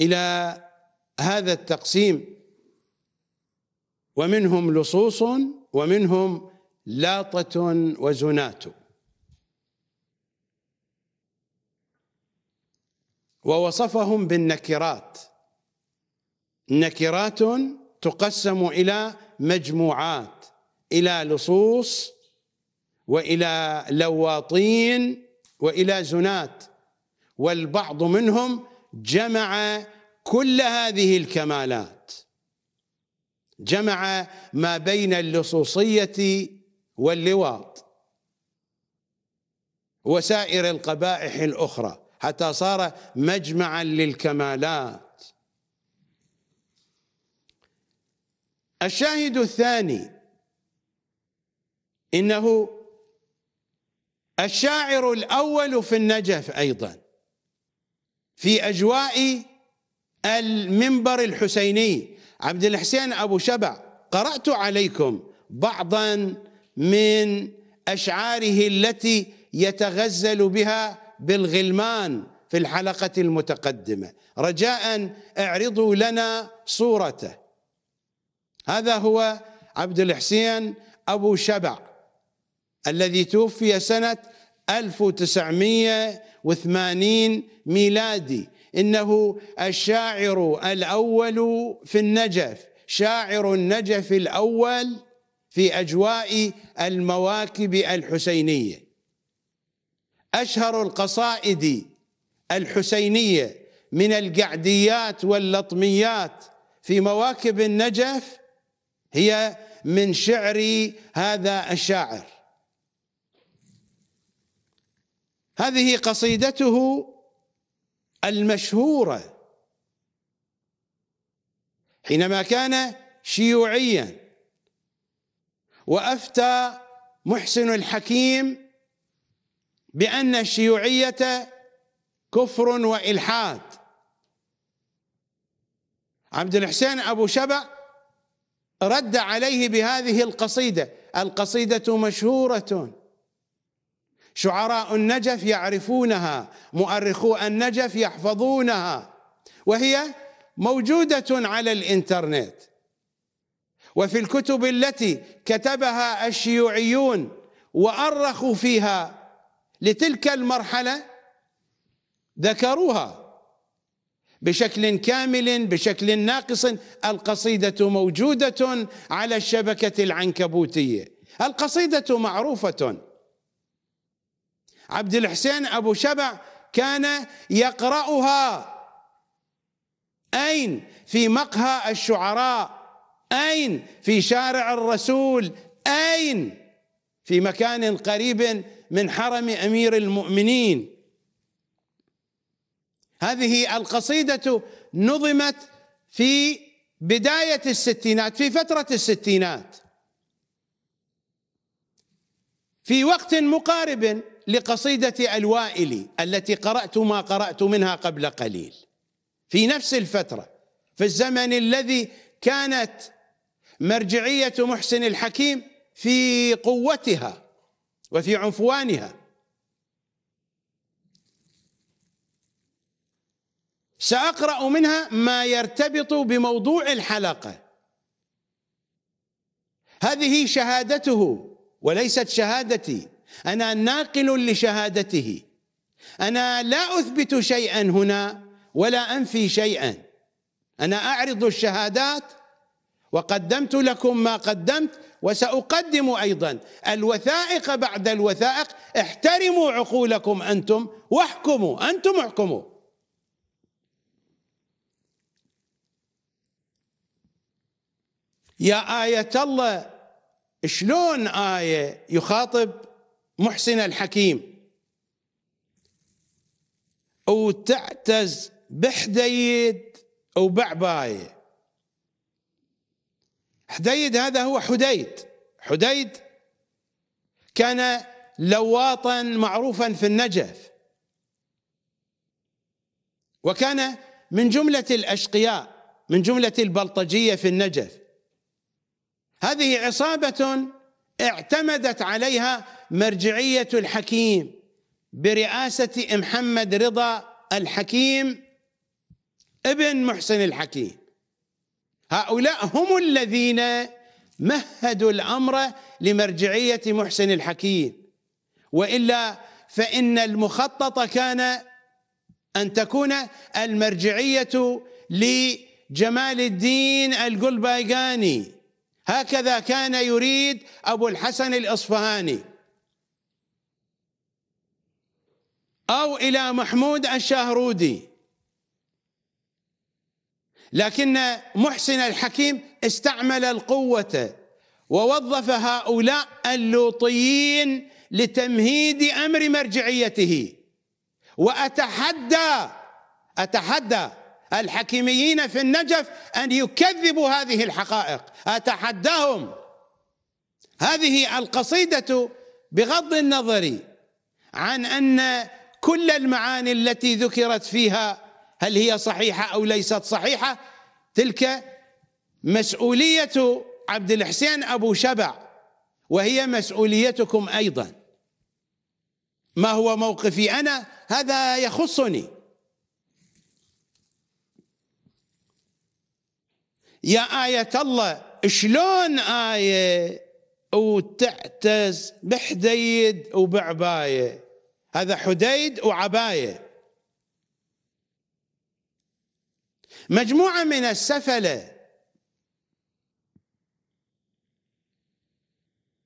Speaker 1: إلى هذا التقسيم ومنهم لصوص ومنهم لاطة وزنات ووصفهم بالنكرات نكرات تقسم إلى مجموعات إلى لصوص وإلى لواطين وإلى زنات والبعض منهم جمع كل هذه الكمالات جمع ما بين اللصوصية واللواط وسائر القبائح الأخرى حتى صار مجمعا للكمالات الشاهد الثاني إنه الشاعر الأول في النجف أيضاً في أجواء المنبر الحسيني عبد الحسين أبو شبع قرأت عليكم بعضا من أشعاره التي يتغزل بها بالغلمان في الحلقة المتقدمة رجاء اعرضوا لنا صورته هذا هو عبد الحسين أبو شبع الذي توفي سنة 1900 وثمانين ميلادي إنه الشاعر الأول في النجف شاعر النجف الأول في أجواء المواكب الحسينية أشهر القصائد الحسينية من القعديات واللطميات في مواكب النجف هي من شعر هذا الشاعر هذه قصيدته المشهوره حينما كان شيوعيا وافتى محسن الحكيم بان الشيوعيه كفر والحاد عبد الحسين ابو شبع رد عليه بهذه القصيده القصيده مشهوره شعراء النجف يعرفونها مؤرخو النجف يحفظونها وهي موجودة على الإنترنت وفي الكتب التي كتبها الشيوعيون وأرخوا فيها لتلك المرحلة ذكروها بشكل كامل بشكل ناقص القصيدة موجودة على الشبكة العنكبوتية القصيدة معروفة عبد الحسين أبو شبع كان يقرأها أين في مقهى الشعراء أين في شارع الرسول أين في مكان قريب من حرم أمير المؤمنين هذه القصيدة نظمت في بداية الستينات في فترة الستينات في وقت مقارب لقصيدة الوائلي التي قرأت ما قرأت منها قبل قليل في نفس الفترة في الزمن الذي كانت مرجعية محسن الحكيم في قوتها وفي عنفوانها سأقرأ منها ما يرتبط بموضوع الحلقة هذه شهادته وليست شهادتي انا ناقل لشهادته انا لا اثبت شيئا هنا ولا انفي شيئا انا اعرض الشهادات وقدمت لكم ما قدمت وساقدم ايضا الوثائق بعد الوثائق احترموا عقولكم انتم واحكموا انتم احكموا يا آية الله شلون آية يخاطب محسن الحكيم او تعتز بحديد وبعباية حديد هذا هو حديد حديد كان لواطا معروفا في النجف وكان من جملة الأشقياء من جملة البلطجية في النجف هذه عصابة اعتمدت عليها مرجعية الحكيم برئاسة محمد رضا الحكيم ابن محسن الحكيم هؤلاء هم الذين مهدوا الأمر لمرجعية محسن الحكيم وإلا فإن المخطط كان أن تكون المرجعية لجمال الدين القلبايقاني هكذا كان يريد أبو الحسن الإصفهاني أو إلى محمود الشاهرودي لكن محسن الحكيم استعمل القوة ووظف هؤلاء اللوطيين لتمهيد أمر مرجعيته وأتحدى أتحدى الحكيميين في النجف أن يكذبوا هذه الحقائق أتحداهم هذه القصيدة بغض النظر عن أن كل المعاني التي ذكرت فيها هل هي صحيحة أو ليست صحيحة تلك مسؤولية عبد الحسين أبو شبع وهي مسؤوليتكم أيضا ما هو موقفي أنا هذا يخصني يا آية الله شلون آية وتعتز بحديد وبعباية هذا حديد وعباية مجموعة من السفلة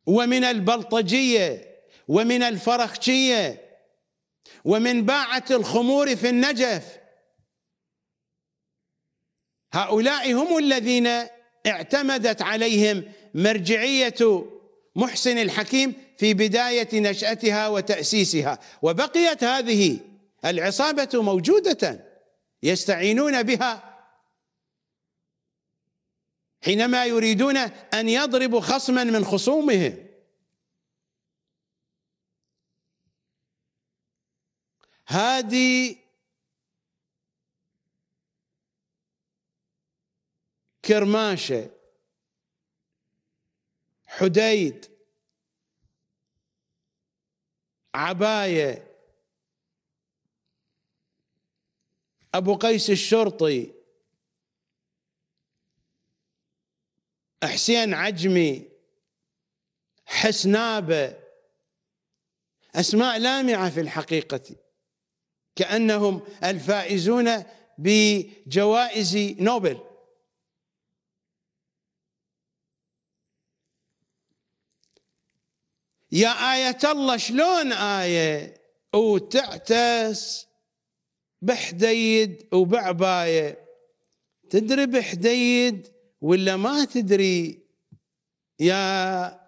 Speaker 1: ومن البلطجية ومن الفرخشية ومن باعة الخمور في النجف هؤلاء هم الذين اعتمدت عليهم مرجعية محسن الحكيم في بداية نشأتها وتأسيسها وبقيت هذه العصابة موجودة يستعينون بها حينما يريدون أن يضربوا خصما من خصومهم هذه كرماشه حديد عبايه ابو قيس الشرطي حسين عجمي حسنابه اسماء لامعه في الحقيقه كانهم الفائزون بجوائز نوبل يا آية الله شلون آية وتعتس بحديد وبعباية تدري بحديد ولا ما تدري يا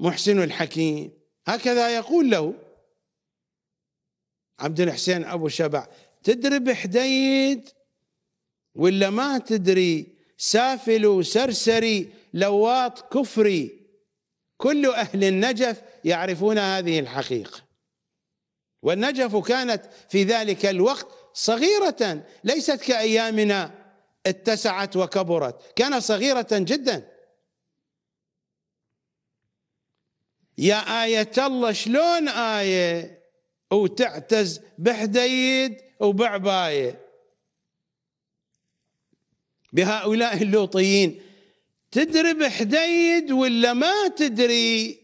Speaker 1: محسن الحكيم هكذا يقول له عبد الحسين أبو شبع تدري بحديد ولا ما تدري سافل وسرسري لواط كفري كل أهل النجف يعرفون هذه الحقيقة والنجف كانت في ذلك الوقت صغيرة ليست كأيامنا اتسعت وكبرت كانت صغيرة جدا يا آية الله شلون آية وتعتز بحديد وبعباية بهؤلاء اللوطيين تدري بحديد ولا ما تدري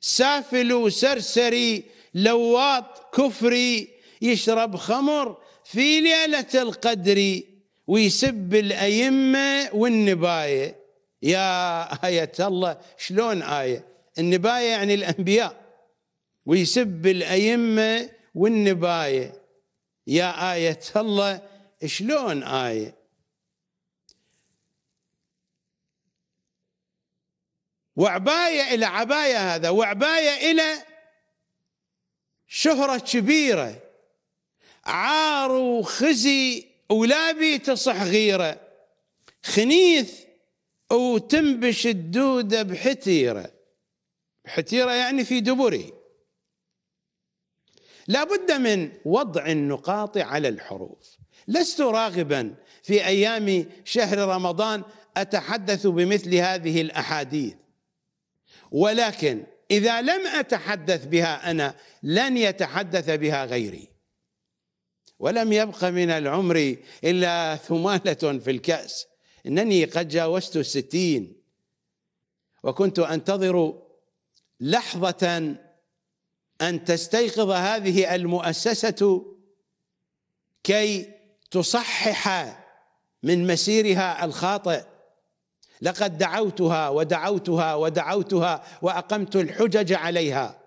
Speaker 1: سافل وسرسري لواط كفري يشرب خمر في ليلة القدر ويسب الأئمة والنباية يا آية الله شلون آية النباية يعني الأنبياء ويسب الأئمة والنباية يا آية الله شلون آية وعباية إلى عباية هذا وعباية إلى شهرة كبيرة عار وخزي ولا بي تصح غيرة خنيث وتنبش الدودة بحتيرة حتيرة يعني في دبري لابد من وضع النقاط على الحروف لست راغبا في أيام شهر رمضان أتحدث بمثل هذه الأحاديث ولكن اذا لم اتحدث بها انا لن يتحدث بها غيري ولم يبق من العمر الا ثماله في الكاس انني قد جاوزت الستين وكنت انتظر لحظه ان تستيقظ هذه المؤسسه كي تصحح من مسيرها الخاطئ لقد دعوتها ودعوتها ودعوتها واقمت الحجج عليها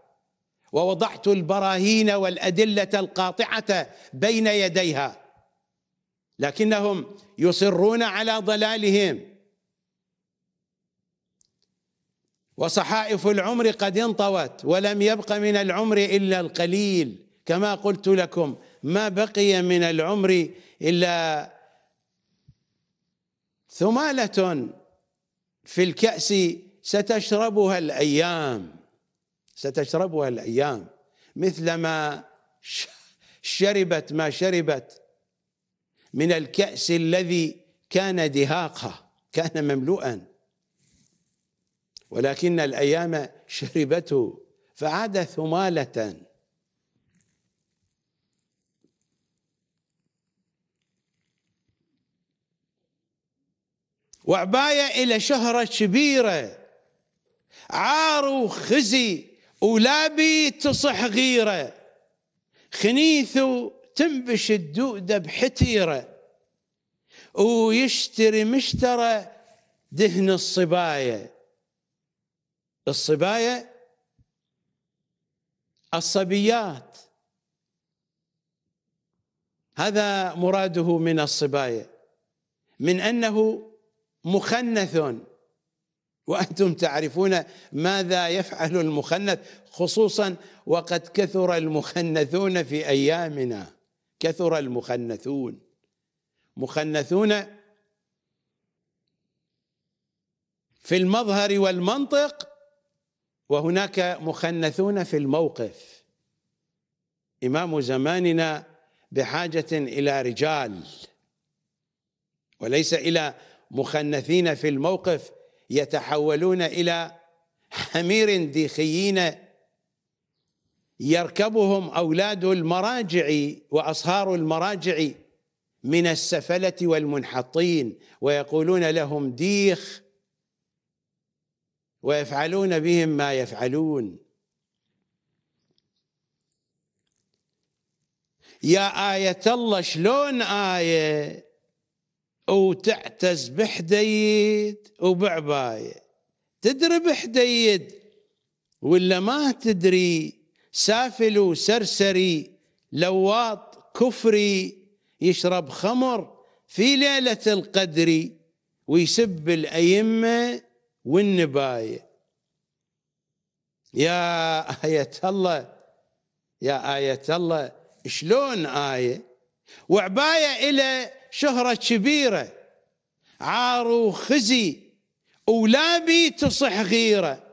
Speaker 1: ووضعت البراهين والادله القاطعه بين يديها لكنهم يصرون على ضلالهم وصحائف العمر قد انطوت ولم يبق من العمر الا القليل كما قلت لكم ما بقي من العمر الا ثماله في الكأس ستشربها الأيام ستشربها الأيام مثلما شربت ما شربت من الكأس الذي كان دهاقا كان مملوءا ولكن الأيام شربته فعاد ثمالة وعباية إلى شهرة كبيرة عار وخزي ولا بي تصح غيرة خنيث تنبش الدودة بحتيرة ويشتري مشترى دهن الصباية الصباية الصبيات هذا مراده من الصباية من أنه مخنث وانتم تعرفون ماذا يفعل المخنث خصوصا وقد كثر المخنثون في ايامنا كثر المخنثون مخنثون في المظهر والمنطق وهناك مخنثون في الموقف امام زماننا بحاجه الى رجال وليس الى مخنثين في الموقف يتحولون إلى حمير ديخيين يركبهم أولاد المراجع وأصهار المراجع من السفلة والمنحطين ويقولون لهم ديخ ويفعلون بهم ما يفعلون يا آية الله شلون آية وتعتز بحديد وبعباية تدري بحديد ولا ما تدري سافل وسرسري لواط كفري يشرب خمر في ليلة القدر ويسب الأئمة والنباية يا آية الله يا آية الله شلون آية وعباية إلى شهرة كبيرة عار وخزي ولا بي تصح غيرة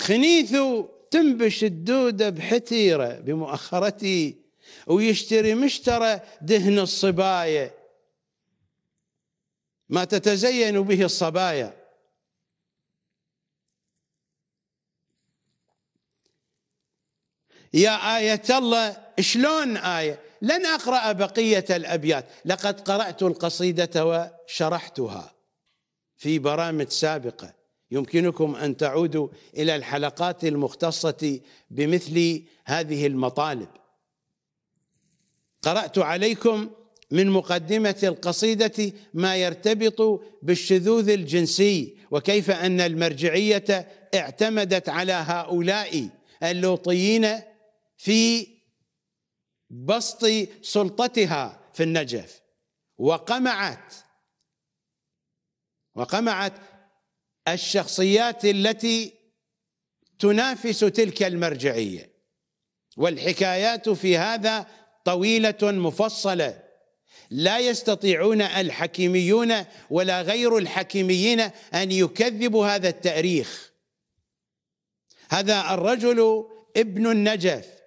Speaker 1: خنيث تنبش الدودة بحتيرة بمؤخرتي ويشتري مشترى دهن الصبايا ما تتزين به الصبايا يا آية الله شلون آية لن اقرا بقيه الابيات لقد قرات القصيده وشرحتها في برامج سابقه يمكنكم ان تعودوا الى الحلقات المختصه بمثل هذه المطالب قرات عليكم من مقدمه القصيده ما يرتبط بالشذوذ الجنسي وكيف ان المرجعيه اعتمدت على هؤلاء اللوطيين في بسط سلطتها في النجف وقمعت وقمعت الشخصيات التي تنافس تلك المرجعيه والحكايات في هذا طويله مفصله لا يستطيعون الحكيميون ولا غير الحكيميين ان يكذبوا هذا التاريخ هذا الرجل ابن النجف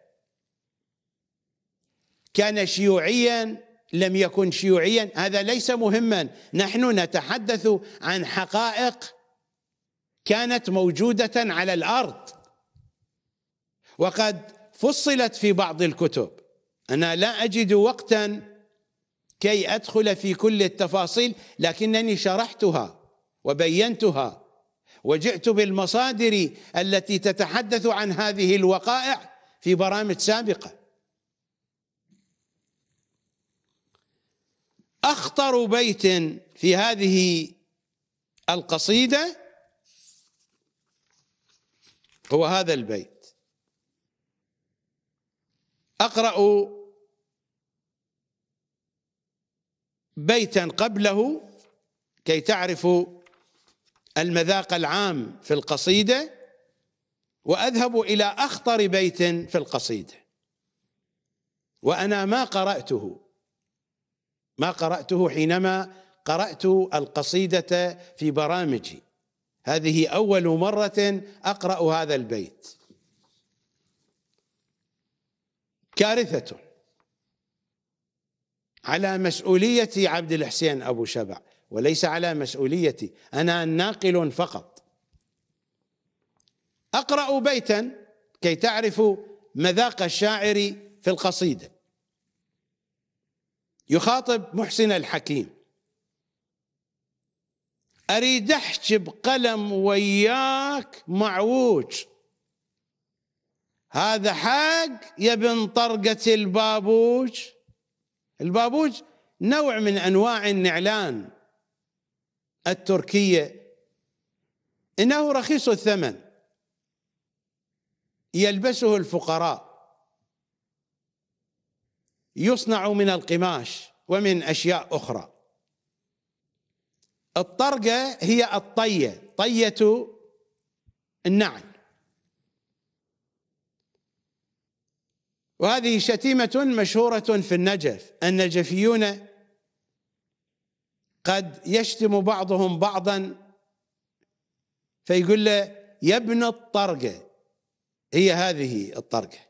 Speaker 1: كان شيوعيا لم يكن شيوعيا هذا ليس مهما نحن نتحدث عن حقائق كانت موجوده على الارض وقد فصلت في بعض الكتب انا لا اجد وقتا كي ادخل في كل التفاصيل لكنني شرحتها وبينتها وجئت بالمصادر التي تتحدث عن هذه الوقائع في برامج سابقه اخطر بيت في هذه القصيده هو هذا البيت اقرا بيتا قبله كي تعرفوا المذاق العام في القصيده واذهب الى اخطر بيت في القصيده وانا ما قراته ما قرأته حينما قرأت القصيدة في برامجي هذه أول مرة أقرأ هذا البيت كارثة على مسؤولية عبد الحسين أبو شبع وليس على مسؤوليتي أنا ناقل فقط أقرأ بيتا كي تعرفوا مذاق الشاعر في القصيدة يخاطب محسن الحكيم اريد احكي بقلم وياك معوج هذا حق يا ابن طرقة البابوج البابوج نوع من انواع النعلان التركية انه رخيص الثمن يلبسه الفقراء يصنع من القماش ومن اشياء اخرى الطرقه هي الطيه طيه النعل وهذه شتيمه مشهوره في النجف النجفيون قد يشتم بعضهم بعضا فيقول له يا ابن الطرقه هي هذه الطرقه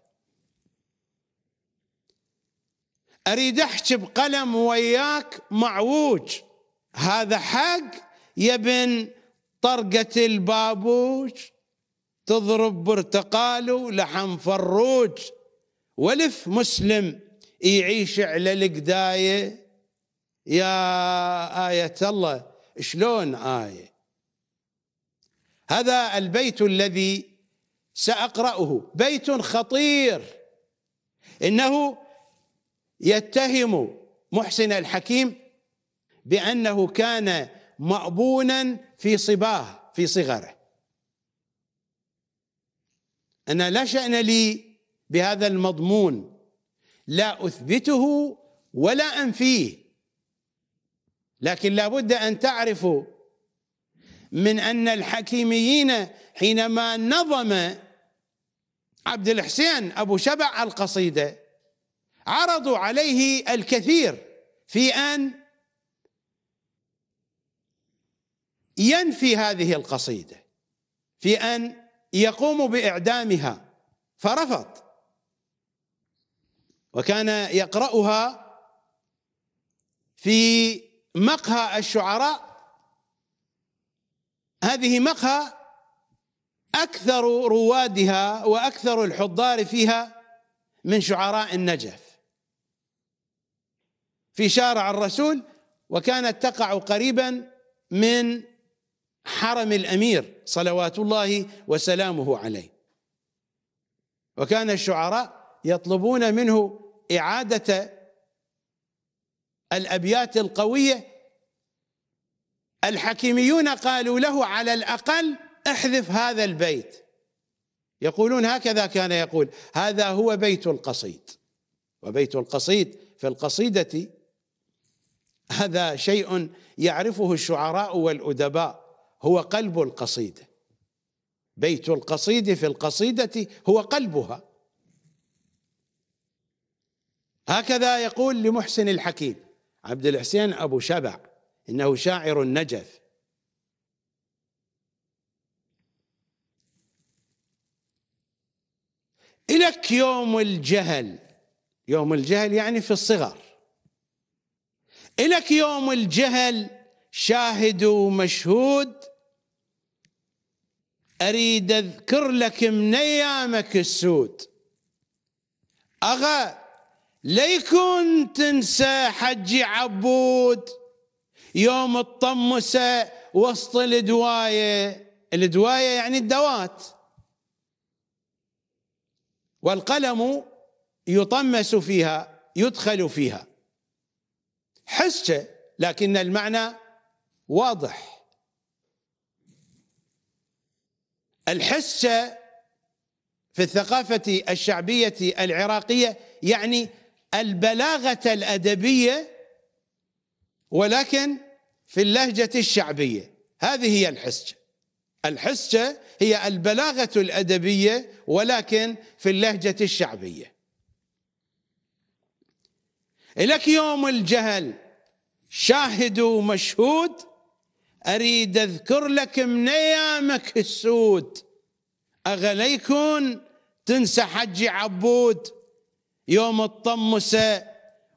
Speaker 1: اريد احكي بقلم وياك معوج هذا حق يا ابن طرقة البابوج تضرب برتقاله لحم فروج ولف مسلم يعيش على القداية يا آية الله شلون آية هذا البيت الذي سأقرأه بيت خطير إنه يتهم محسن الحكيم بأنه كان مأبونا في صباه في صغره أنا لا شأن لي بهذا المضمون لا أثبته ولا أنفيه لكن لابد أن تعرفوا من أن الحكيميين حينما نظم عبد الحسين أبو شبع القصيده عرضوا عليه الكثير في ان ينفي هذه القصيده في ان يقوم باعدامها فرفض وكان يقراها في مقهى الشعراء هذه مقهى اكثر روادها واكثر الحضار فيها من شعراء النجف في شارع الرسول وكانت تقع قريبا من حرم الامير صلوات الله وسلامه عليه وكان الشعراء يطلبون منه اعاده الابيات القويه الحكيميون قالوا له على الاقل احذف هذا البيت يقولون هكذا كان يقول هذا هو بيت القصيد وبيت القصيد في القصيده هذا شيء يعرفه الشعراء والادباء هو قلب القصيده بيت القصيد في القصيده هو قلبها هكذا يقول لمحسن الحكيم عبد الحسين ابو شبع انه شاعر النجف إلك يوم الجهل يوم الجهل يعني في الصغر إلك يوم الجهل شاهد ومشهود أريد أذكر لك من أيامك السود أغا ليكون تنسى حجي عبود يوم الطمسة وسط الدواية الدواية يعني الدوات والقلم يطمس فيها يدخل فيها حسه لكن المعنى واضح الحسه في الثقافه الشعبيه العراقيه يعني البلاغه الادبيه ولكن في اللهجه الشعبيه هذه هي الحسجة الحسجة هي البلاغه الادبيه ولكن في اللهجه الشعبيه لك يوم الجهل شاهد ومشهود أريد أذكر لك من أيامك السود اغليكون تنسى حجي عبود يوم الطمسة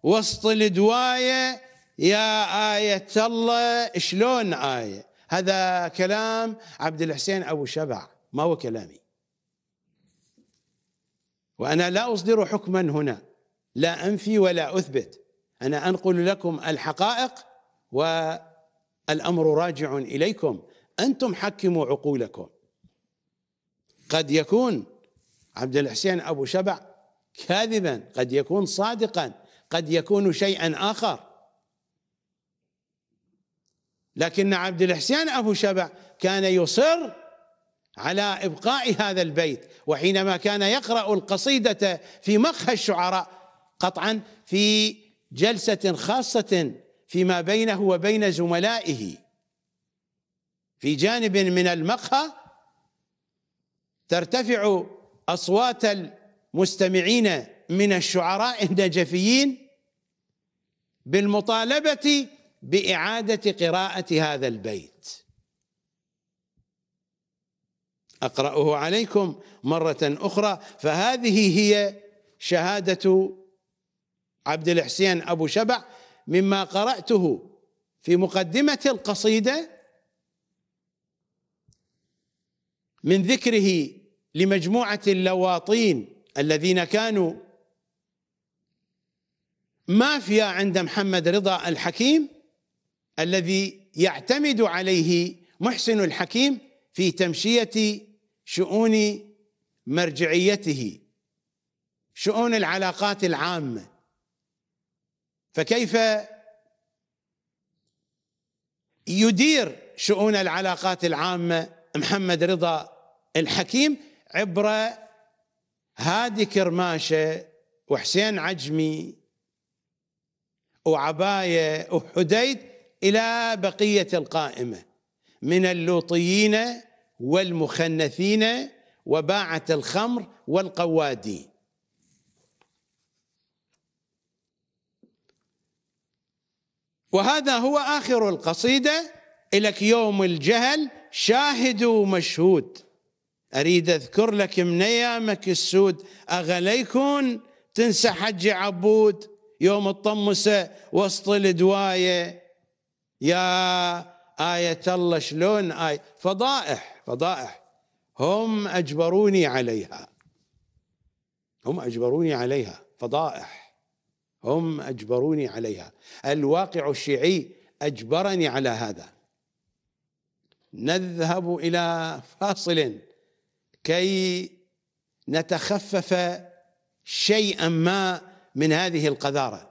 Speaker 1: وسط الدواية يا آية الله شلون آية هذا كلام عبد الحسين أبو شبع ما هو كلامي وأنا لا أصدر حكما هنا لا انفي ولا اثبت انا انقل لكم الحقائق والامر راجع اليكم انتم حكموا عقولكم قد يكون عبد الحسين ابو شبع كاذبا قد يكون صادقا قد يكون شيئا اخر لكن عبد الحسين ابو شبع كان يصر على ابقاء هذا البيت وحينما كان يقرا القصيده في مقهى الشعراء قطعا في جلسة خاصة فيما بينه وبين زملائه في جانب من المقهى ترتفع أصوات المستمعين من الشعراء النجفيين بالمطالبة بإعادة قراءة هذا البيت أقرأه عليكم مرة أخرى فهذه هي شهادة عبد الحسين أبو شبع مما قرأته في مقدمة القصيدة من ذكره لمجموعة اللواطين الذين كانوا مافيا عند محمد رضا الحكيم الذي يعتمد عليه محسن الحكيم في تمشية شؤون مرجعيته شؤون العلاقات العامه فكيف يدير شؤون العلاقات العامه محمد رضا الحكيم عبر هادي كرماشه وحسين عجمي وعبايه وحديد الى بقيه القائمه من اللوطيين والمخنثين وباعة الخمر والقوادين وهذا هو آخر القصيدة إلك يوم الجهل شاهد ومشهود أريد أذكر لك من أيامك السود أغليكون تنسى حج عبود يوم الطمسة وسط الدواية يا آية الله شلون آية فضائح فضائح هم أجبروني عليها هم أجبروني عليها فضائح هم اجبروني عليها الواقع الشيعي اجبرني على هذا نذهب الى فاصل كي نتخفف شيئا ما من هذه القذاره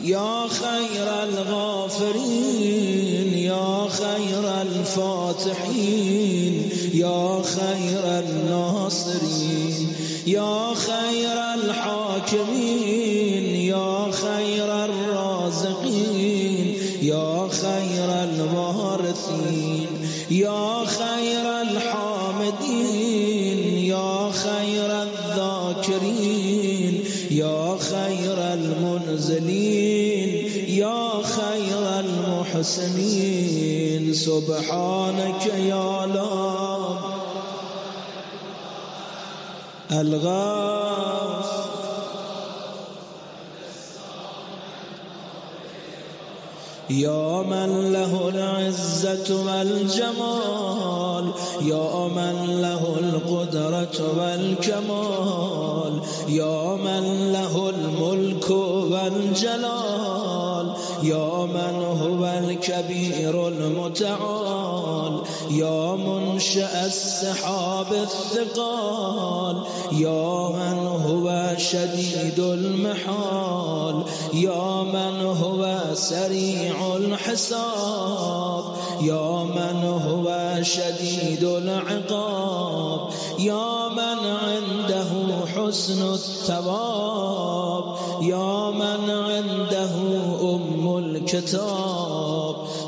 Speaker 1: يا خير الغافرين يا
Speaker 3: خير الفاتحين يا خير الناصرين يا خير الحاكمين الياسمين سبحانك يا لا الغاص يا من له العزة والجمال يا من له القدرة والكمال يا من له الملك والجلال يا كبير المتعال يا منشأ السحاب الثقال يا من هو شديد المحال يا من هو سريع الحساب يا من هو شديد العقاب يا من عنده حسن الثواب يا من عنده أم الكتاب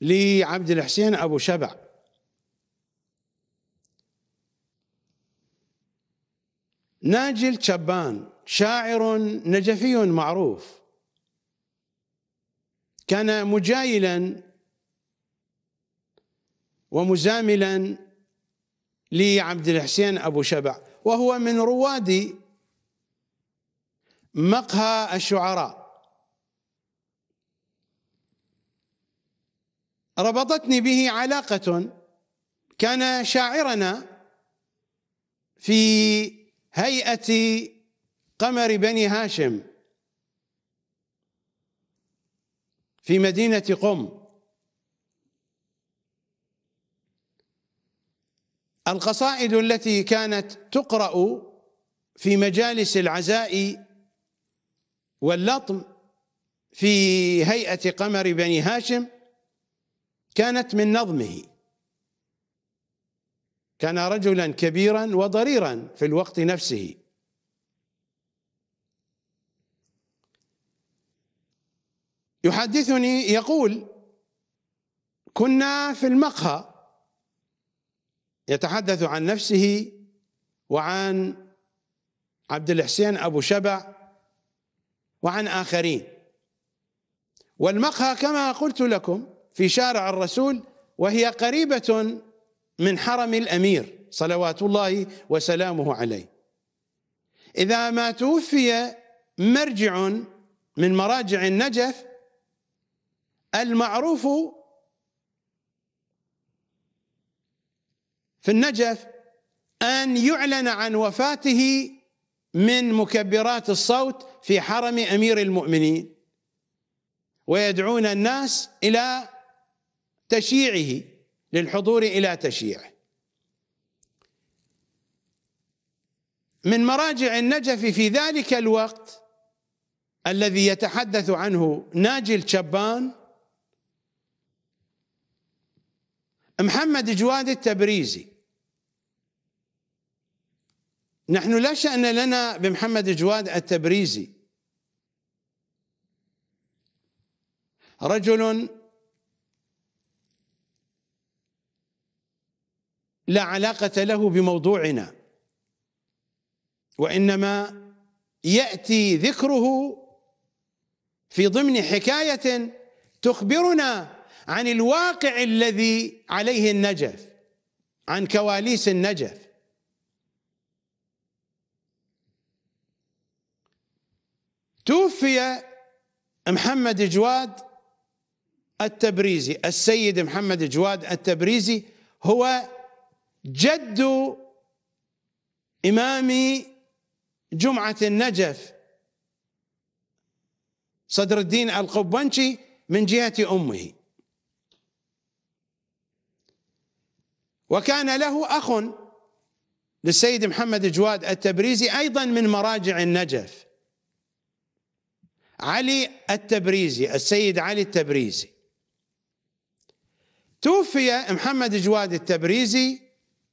Speaker 1: لعبد الحسين أبو شبع ناجي شبان شاعر نجفي معروف كان مجايلا ومزاملا لعبد الحسين أبو شبع وهو من رواد مقهى الشعراء ربطتني به علاقة كان شاعرنا في هيئة قمر بني هاشم في مدينة قم القصائد التي كانت تقرأ في مجالس العزاء واللطم في هيئة قمر بني هاشم كانت من نظمه كان رجلا كبيرا وضريرا في الوقت نفسه يحدثني يقول كنا في المقهى يتحدث عن نفسه وعن عبد الحسين ابو شبع وعن اخرين والمقهى كما قلت لكم في شارع الرسول وهي قريبة من حرم الأمير صلوات الله وسلامه عليه إذا ما توفي مرجع من مراجع النجف المعروف في النجف أن يعلن عن وفاته من مكبرات الصوت في حرم أمير المؤمنين ويدعون الناس إلى تشيعه للحضور الى تشيعه من مراجع النجف في ذلك الوقت الذي يتحدث عنه ناجي الشبان محمد جواد التبريزي نحن لا شأن لنا بمحمد جواد التبريزي رجل لا علاقة له بموضوعنا وإنما يأتي ذكره في ضمن حكاية تخبرنا عن الواقع الذي عليه النجف عن كواليس النجف توفي محمد جواد التبريزي السيد محمد جواد التبريزي هو جد إمام جمعة النجف صدر الدين القبنشي من جهة أمه وكان له أخ للسيد محمد جواد التبريزي أيضا من مراجع النجف علي التبريزي السيد علي التبريزي توفي محمد جواد التبريزي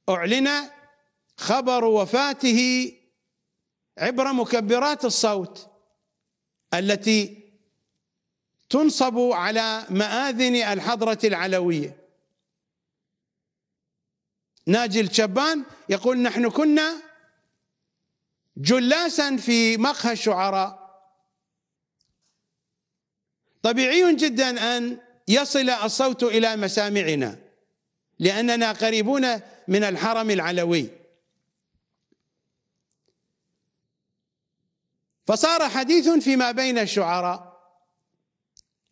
Speaker 1: أعلن خبر وفاته عبر مكبرات الصوت التي تنصب على مآذن الحضرة العلوية ناجي الشبان يقول نحن كنا جلاسا في مقهى الشعراء طبيعي جدا أن يصل الصوت إلى مسامعنا لأننا قريبون من الحرم العلوي فصار حديث فيما بين الشعراء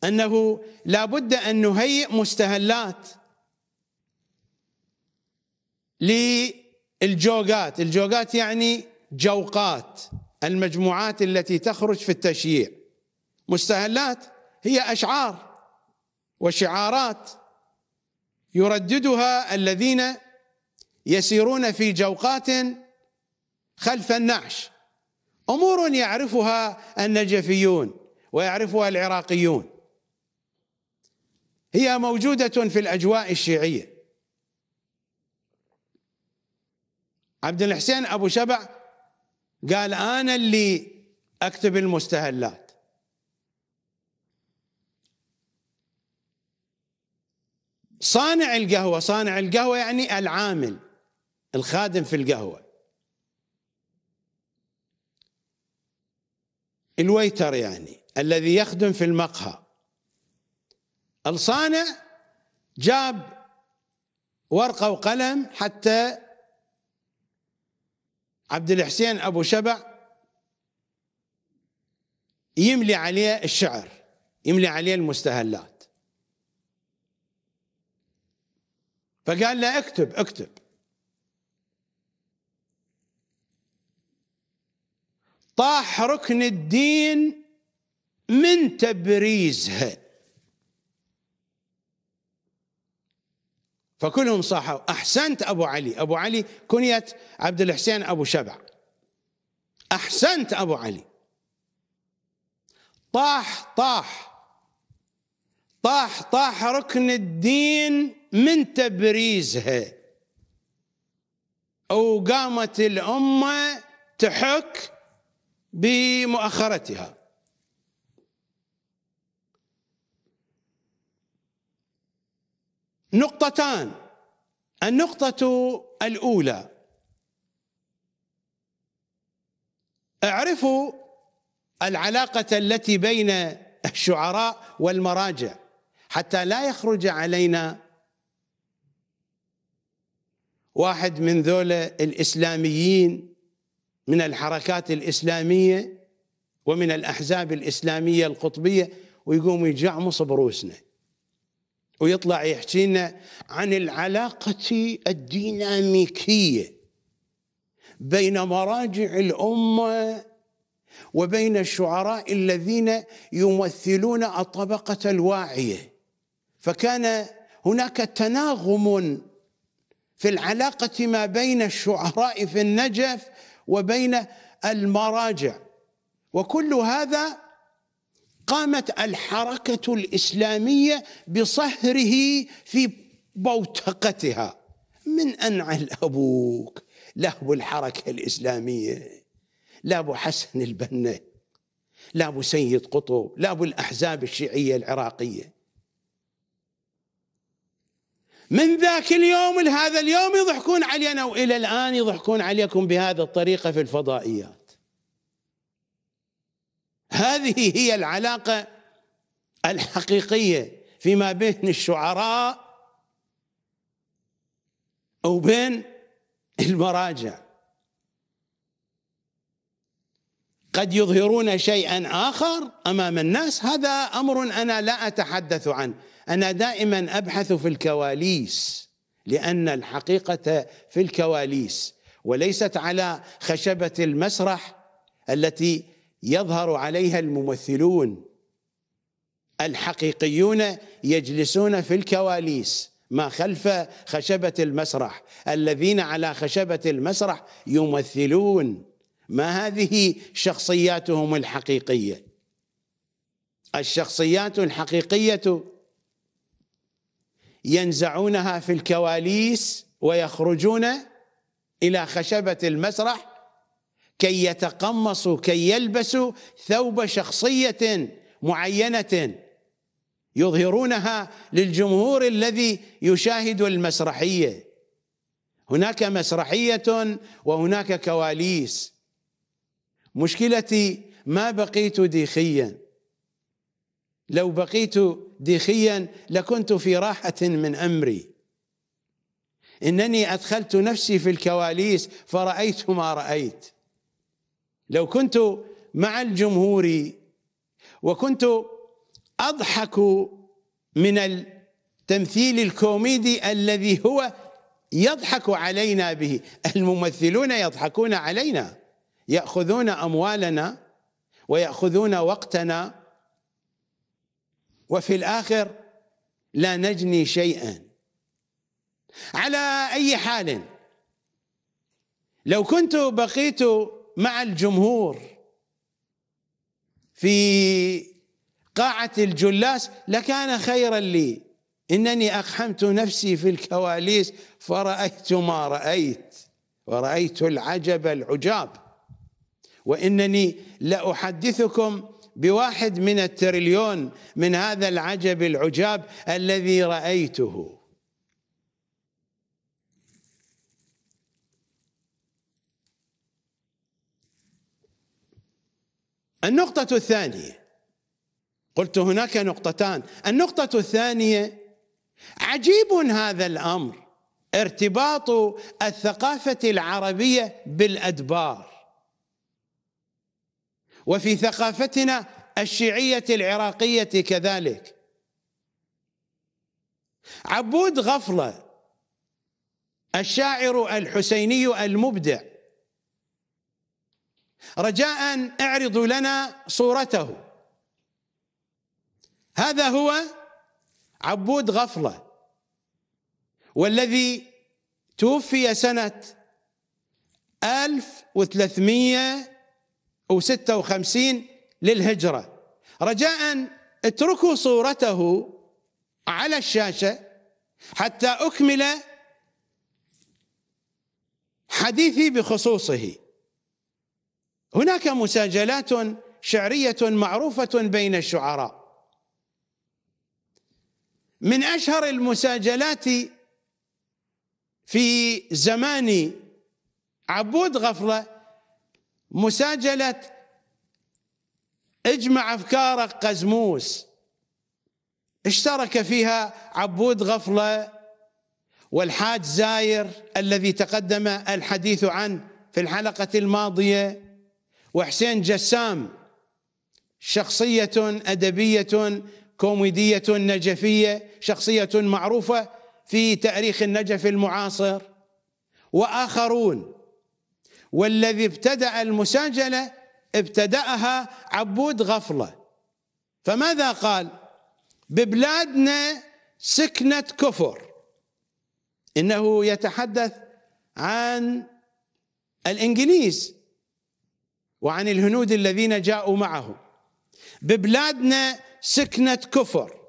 Speaker 1: أنه لا بد أن نهيئ مستهلات للجوقات الجوقات يعني جوقات المجموعات التي تخرج في التشييع مستهلات هي أشعار وشعارات يرددها الذين يسيرون في جوقات خلف النعش امور يعرفها النجفيون ويعرفها العراقيون هي موجوده في الاجواء الشيعيه عبد الحسين ابو شبع قال انا اللي اكتب المستهلات صانع القهوة صانع القهوة يعني العامل الخادم في القهوة الويتر يعني الذي يخدم في المقهى الصانع جاب ورقة وقلم حتى عبد الحسين أبو شبع يملي عليه الشعر يملي عليه المستهلات فقال له اكتب اكتب طاح ركن الدين من تبريزها فكلهم صاحوا احسنت ابو علي ابو علي كنيه عبد الحسين ابو شبع احسنت ابو علي طاح طاح طاح طاح ركن الدين من تبريزها وقامت الأمة تحك بمؤخرتها نقطتان النقطة الأولى اعرفوا العلاقة التي بين الشعراء والمراجع حتى لا يخرج علينا واحد من ذولا الإسلاميين من الحركات الإسلامية ومن الأحزاب الإسلامية القطبية ويقوم يجعمص بروسنا ويطلع يحكي لنا عن العلاقة الديناميكية بين مراجع الأمة وبين الشعراء الذين يمثلون الطبقة الواعية فكان هناك تناغم في العلاقة ما بين الشعراء في النجف وبين المراجع وكل هذا قامت الحركة الإسلامية بصهره في بوتقتها من أنعل أبوك له الحركة الإسلامية لا أبو حسن البنا لا أبو سيد قطب لا أبو الأحزاب الشيعية العراقية من ذاك اليوم لهذا اليوم يضحكون علينا والى الان يضحكون عليكم بهذه الطريقه في الفضائيات هذه هي العلاقه الحقيقيه فيما بين الشعراء وبين المراجع قد يظهرون شيئا اخر امام الناس هذا امر انا لا اتحدث عنه انا دائما ابحث في الكواليس لان الحقيقه في الكواليس وليست على خشبه المسرح التي يظهر عليها الممثلون الحقيقيون يجلسون في الكواليس ما خلف خشبه المسرح الذين على خشبه المسرح يمثلون ما هذه شخصياتهم الحقيقيه الشخصيات الحقيقيه ينزعونها في الكواليس ويخرجون إلى خشبة المسرح كي يتقمصوا كي يلبسوا ثوب شخصية معينة يظهرونها للجمهور الذي يشاهد المسرحية هناك مسرحية وهناك كواليس مشكلتي ما بقيت ديخيا لو بقيت ديخيا لكنت في راحة من أمري إنني أدخلت نفسي في الكواليس فرأيت ما رأيت لو كنت مع الجمهور وكنت أضحك من التمثيل الكوميدي الذي هو يضحك علينا به الممثلون يضحكون علينا يأخذون أموالنا ويأخذون وقتنا وفي الآخر لا نجني شيئا على أي حال لو كنت بقيت مع الجمهور في قاعة الجلاس لكان خيرا لي إنني أقحمت نفسي في الكواليس فرأيت ما رأيت ورأيت العجب العجاب وإنني لأحدثكم بواحد من التريليون من هذا العجب العجاب الذي رأيته النقطة الثانية قلت هناك نقطتان النقطة الثانية عجيب هذا الأمر ارتباط الثقافة العربية بالأدبار وفي ثقافتنا الشيعية العراقية كذلك عبود غفلة الشاعر الحسيني المبدع رجاء اعرضوا لنا صورته هذا هو عبود غفله والذي توفي سنه 1300 وستة للهجرة رجاء اتركوا صورته على الشاشة حتى أكمل حديثي بخصوصه هناك مساجلات شعرية معروفة بين الشعراء من أشهر المساجلات في زمان عبود غفله مساجلة اجمع افكارك قزموس اشترك فيها عبود غفله والحاج زاير الذي تقدم الحديث عنه في الحلقه الماضيه وحسين جسام شخصيه ادبيه كوميديه نجفيه شخصيه معروفه في تاريخ النجف المعاصر واخرون والذي ابتدأ المساجلة ابتدأها عبود غفلة فماذا قال ببلادنا سكنة كفر إنه يتحدث عن الإنجليز وعن الهنود الذين جاءوا معه ببلادنا سكنة كفر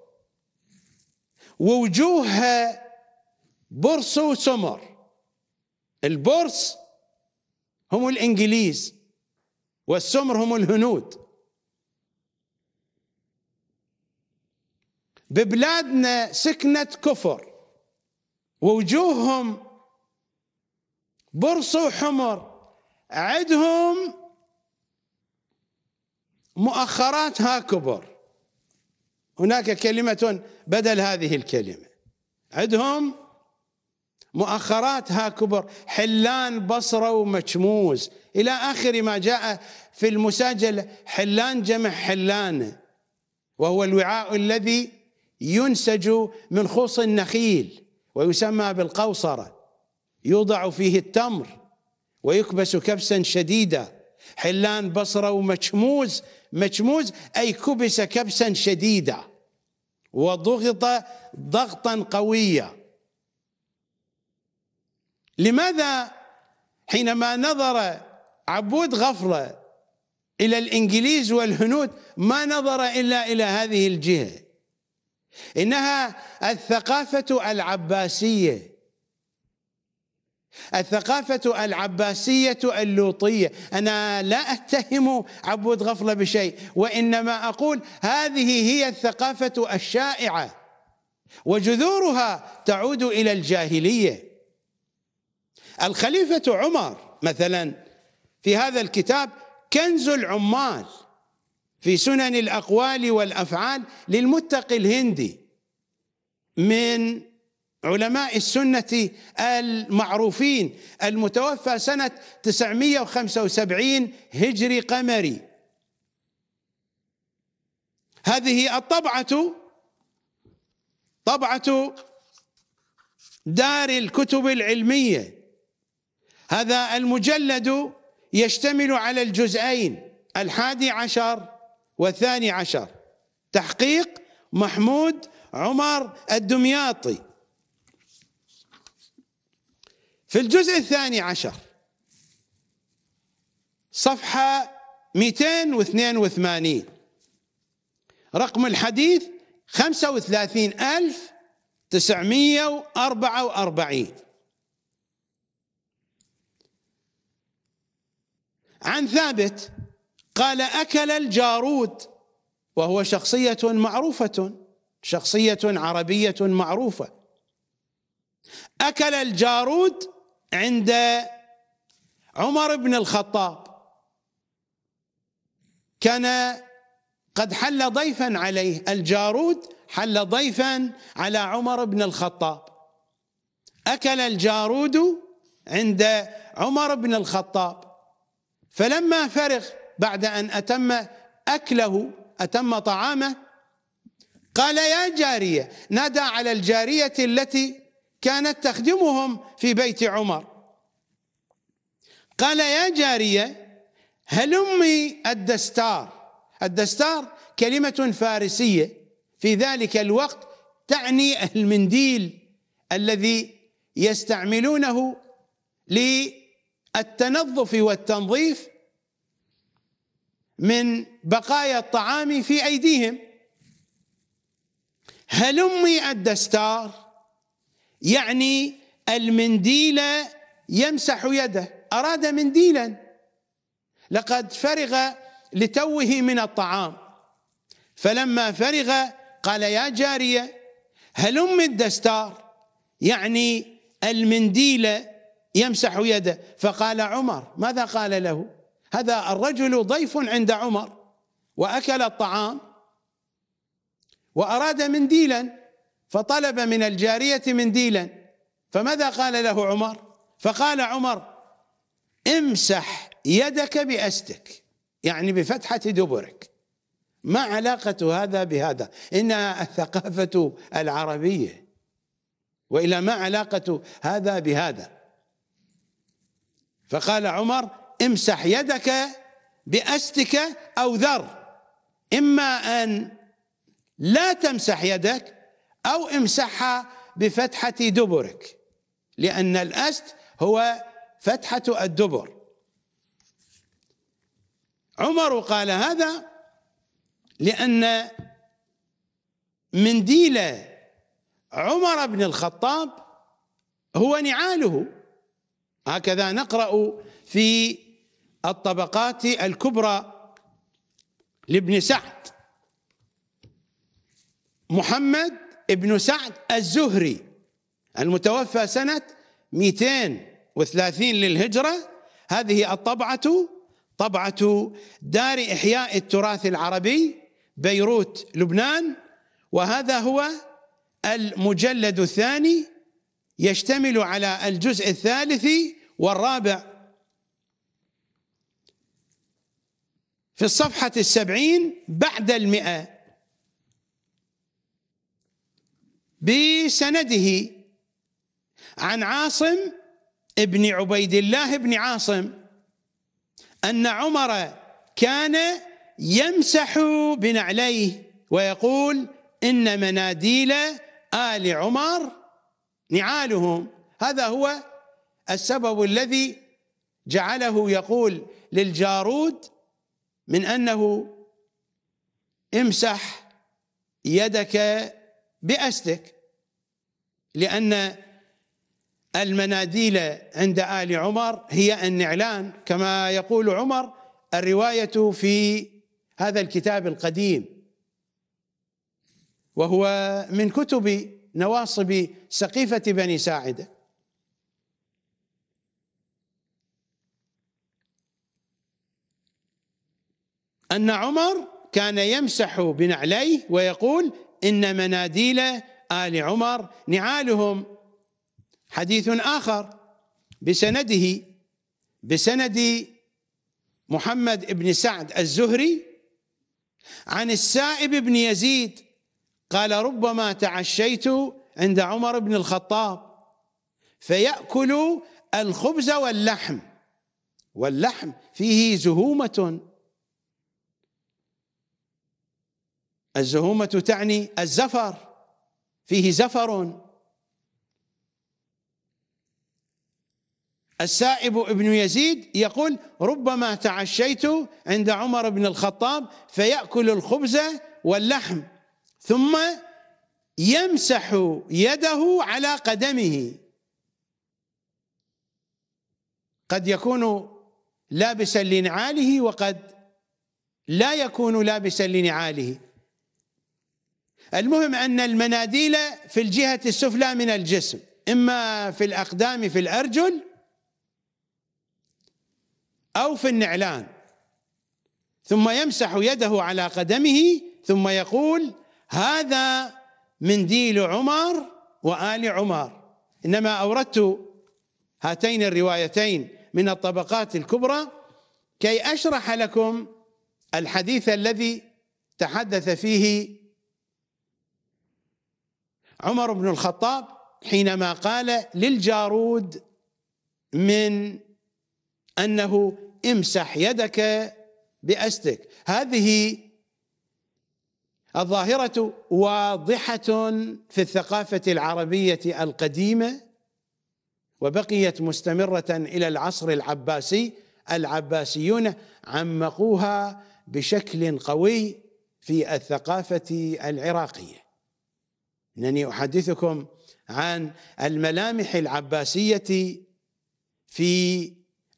Speaker 1: ووجوهها برص وسمر البرص هم الانجليز والسمر هم الهنود ببلادنا سكنة كفر ووجوههم برص وحمر عدهم مؤخرات ها كبر هناك كلمة بدل هذه الكلمة عندهم مؤخراتها كبر حلان بصرة ومشموز إلى آخر ما جاء في المسجل حلان جمع حلان وهو الوعاء الذي ينسج من خوص النخيل ويسمى بالقوصرة يوضع فيه التمر ويكبس كبسا شديدا حلان بصرة ومشموز مشموز أي كبس كبسا شديدا وضغط ضغطا قويا لماذا حينما نظر عبود غفره الى الانجليز والهنود ما نظر الا الى هذه الجهه انها الثقافه العباسيه الثقافة العباسية اللوطية أنا لا أتهم عبود غفلة بشيء وإنما أقول هذه هي الثقافة الشائعة وجذورها تعود إلى الجاهلية الخليفة عمر مثلا في هذا الكتاب كنز العمال في سنن الأقوال والأفعال للمتقي الهندي من علماء السنة المعروفين المتوفى سنة 975 هجري قمري هذه الطبعة طبعة دار الكتب العلمية هذا المجلد يشتمل على الجزئين الحادي عشر والثاني عشر تحقيق محمود عمر الدمياطي في الجزء الثاني عشر صفحة 282 رقم الحديث 35944 عن ثابت قال أكل الجارود وهو شخصية معروفة شخصية عربية معروفة أكل الجارود عند عمر بن الخطاب كان قد حل ضيفا عليه الجارود حل ضيفا على عمر بن الخطاب أكل الجارود عند عمر بن الخطاب فلما فرغ بعد أن أتم أكله أتم طعامه قال يا جارية نادى على الجارية التي كانت تخدمهم في بيت عمر قال يا جارية هلمي الدستار الدستار كلمة فارسية في ذلك الوقت تعني المنديل الذي يستعملونه التنظف والتنظيف من بقايا الطعام في أيديهم هلمي الدستار يعني المنديل يمسح يده أراد منديلا لقد فرغ لتوه من الطعام فلما فرغ قال يا جارية هلم الدستار يعني المنديل يمسح يده فقال عمر ماذا قال له هذا الرجل ضيف عند عمر واكل الطعام واراد منديلا فطلب من الجاريه منديلا فماذا قال له عمر فقال عمر امسح يدك باستك يعني بفتحه دبرك ما علاقه هذا بهذا انها الثقافه العربيه والى ما علاقه هذا بهذا فقال عمر امسح يدك بأستك أو ذر إما أن لا تمسح يدك أو امسحها بفتحة دبرك لأن الأست هو فتحة الدبر عمر قال هذا لأن منديل عمر بن الخطاب هو نعاله هكذا نقرأ في الطبقات الكبرى لابن سعد محمد ابن سعد الزهري المتوفى سنة 230 للهجرة هذه الطبعة طبعة دار إحياء التراث العربي بيروت لبنان وهذا هو المجلد الثاني يشتمل على الجزء الثالث والرابع في الصفحة السبعين بعد المئة بسنده عن عاصم ابن عبيد الله بن عاصم أن عمر كان يمسح بنعليه ويقول إن مناديل آل عمر نعالهم هذا هو السبب الذي جعله يقول للجارود من أنه امسح يدك بأستك لأن المناديل عند آل عمر هي النعلان كما يقول عمر الرواية في هذا الكتاب القديم وهو من كتب نواصب سقيفة بني ساعده أن عمر كان يمسح بنعليه ويقول إن مناديل آل عمر نعالهم حديث آخر بسنده بسند محمد بن سعد الزهري عن السائب بن يزيد قال ربما تعشيت عند عمر بن الخطاب فيأكل الخبز واللحم واللحم فيه زهومة الزهومة تعني الزفر فيه زفر السائب ابن يزيد يقول ربما تعشيت عند عمر بن الخطاب فيأكل الخبز واللحم ثم يمسح يده على قدمه قد يكون لابسا لنعاله وقد لا يكون لابسا لنعاله المهم أن المناديل في الجهة السفلى من الجسم إما في الأقدام في الأرجل أو في النعلان ثم يمسح يده على قدمه ثم يقول هذا منديل عمر وآل عمر إنما أوردت هاتين الروايتين من الطبقات الكبرى كي أشرح لكم الحديث الذي تحدث فيه عمر بن الخطاب حينما قال للجارود من انه امسح يدك باستك هذه الظاهره واضحه في الثقافه العربيه القديمه وبقيت مستمره الى العصر العباسي العباسيون عمقوها بشكل قوي في الثقافه العراقيه انني احدثكم عن الملامح العباسيه في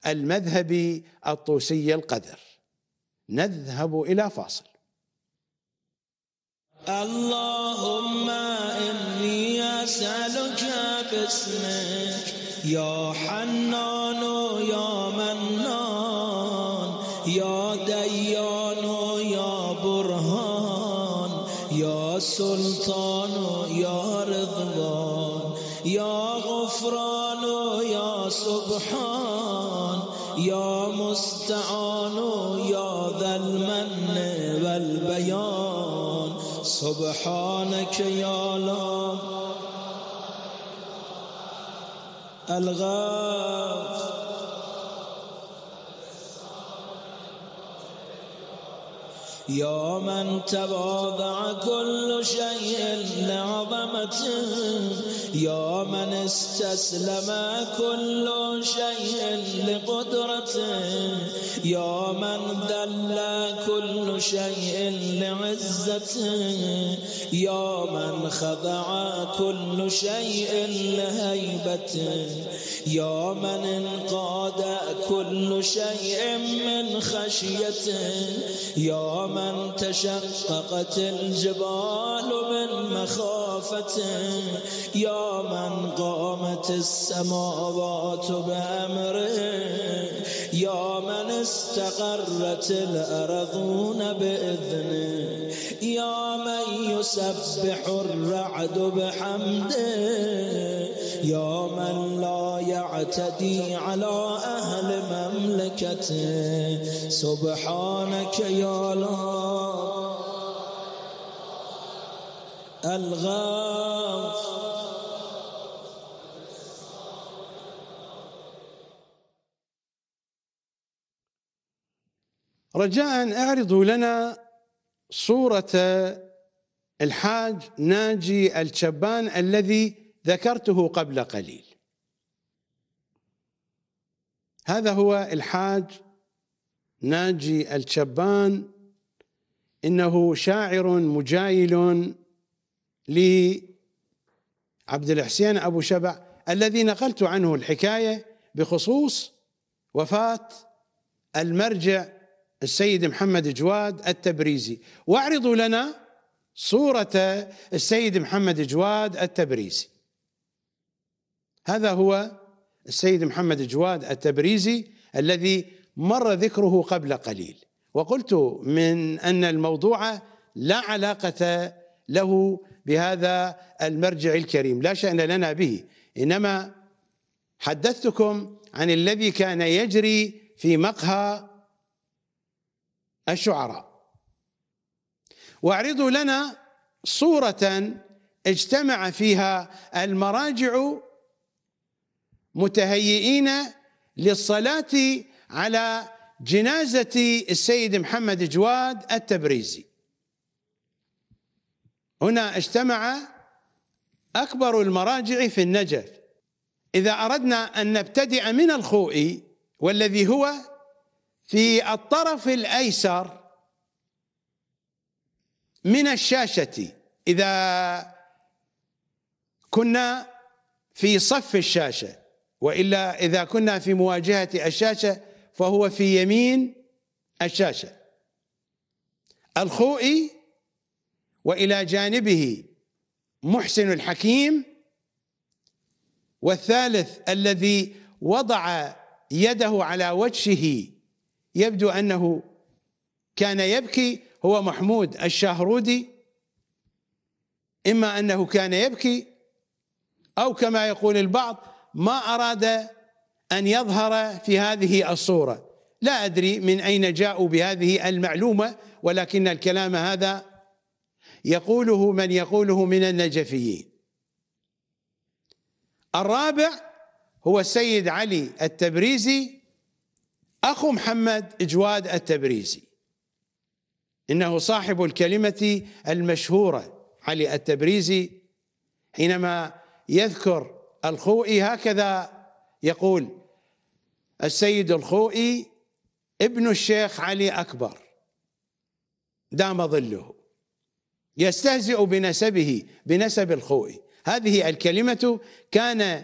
Speaker 1: المذهب الطوسي القدر نذهب الى فاصل
Speaker 3: اللهم اني اسالك باسمك يا حنان يا منان يا ديان يا برهان يا سلطان المستعان یا ذا المن والبیان سبحانک یا لا الغفر يا من تواضع كل شيء لعظمته يا من استسلم كل شيء لقدرته يا من ذل كل شيء لعزته يا من خضع كل شيء لهيبته يا من انقاد كل شيء من خشيته يا من تشققت الجبال من مخافته يا من قامت السماوات بأمره يا من استقرت الأرضون بإذنه يا من يسبح الرعد بحمده يا يعتدي على أهل مملكته سبحانك يا الله الغاف
Speaker 1: رجاء اعرضوا لنا صورة الحاج ناجي الشبان الذي ذكرته قبل قليل هذا هو الحاج ناجي الشبان انه شاعر مجايل لعبد الحسين ابو شبع الذي نقلت عنه الحكايه بخصوص وفاه المرجع السيد محمد جواد التبريزي واعرضوا لنا صوره السيد محمد جواد التبريزي هذا هو السيد محمد جواد التبريزي الذي مر ذكره قبل قليل وقلت من ان الموضوع لا علاقه له بهذا المرجع الكريم لا شان لنا به انما حدثتكم عن الذي كان يجري في مقهى الشعراء واعرضوا لنا صوره اجتمع فيها المراجع متهيئين للصلاة على جنازة السيد محمد جواد التبريزي هنا اجتمع أكبر المراجع في النجف إذا أردنا أن نبتدئ من الخوئي والذي هو في الطرف الأيسر من الشاشة إذا كنا في صف الشاشه والا اذا كنا في مواجهه الشاشه فهو في يمين الشاشه الخوئي والى جانبه محسن الحكيم والثالث الذي وضع يده على وجهه يبدو انه كان يبكي هو محمود الشهرودي اما انه كان يبكي او كما يقول البعض ما أراد أن يظهر في هذه الصورة لا أدري من أين جاءوا بهذه المعلومة ولكن الكلام هذا يقوله من يقوله من النجفيين الرابع هو السيد علي التبريزي أخو محمد اجواد التبريزي إنه صاحب الكلمة المشهورة علي التبريزي حينما يذكر الخوئي هكذا يقول السيد الخوئي ابن الشيخ علي أكبر دام ظله يستهزئ بنسبه بنسب الخوئي هذه الكلمة كان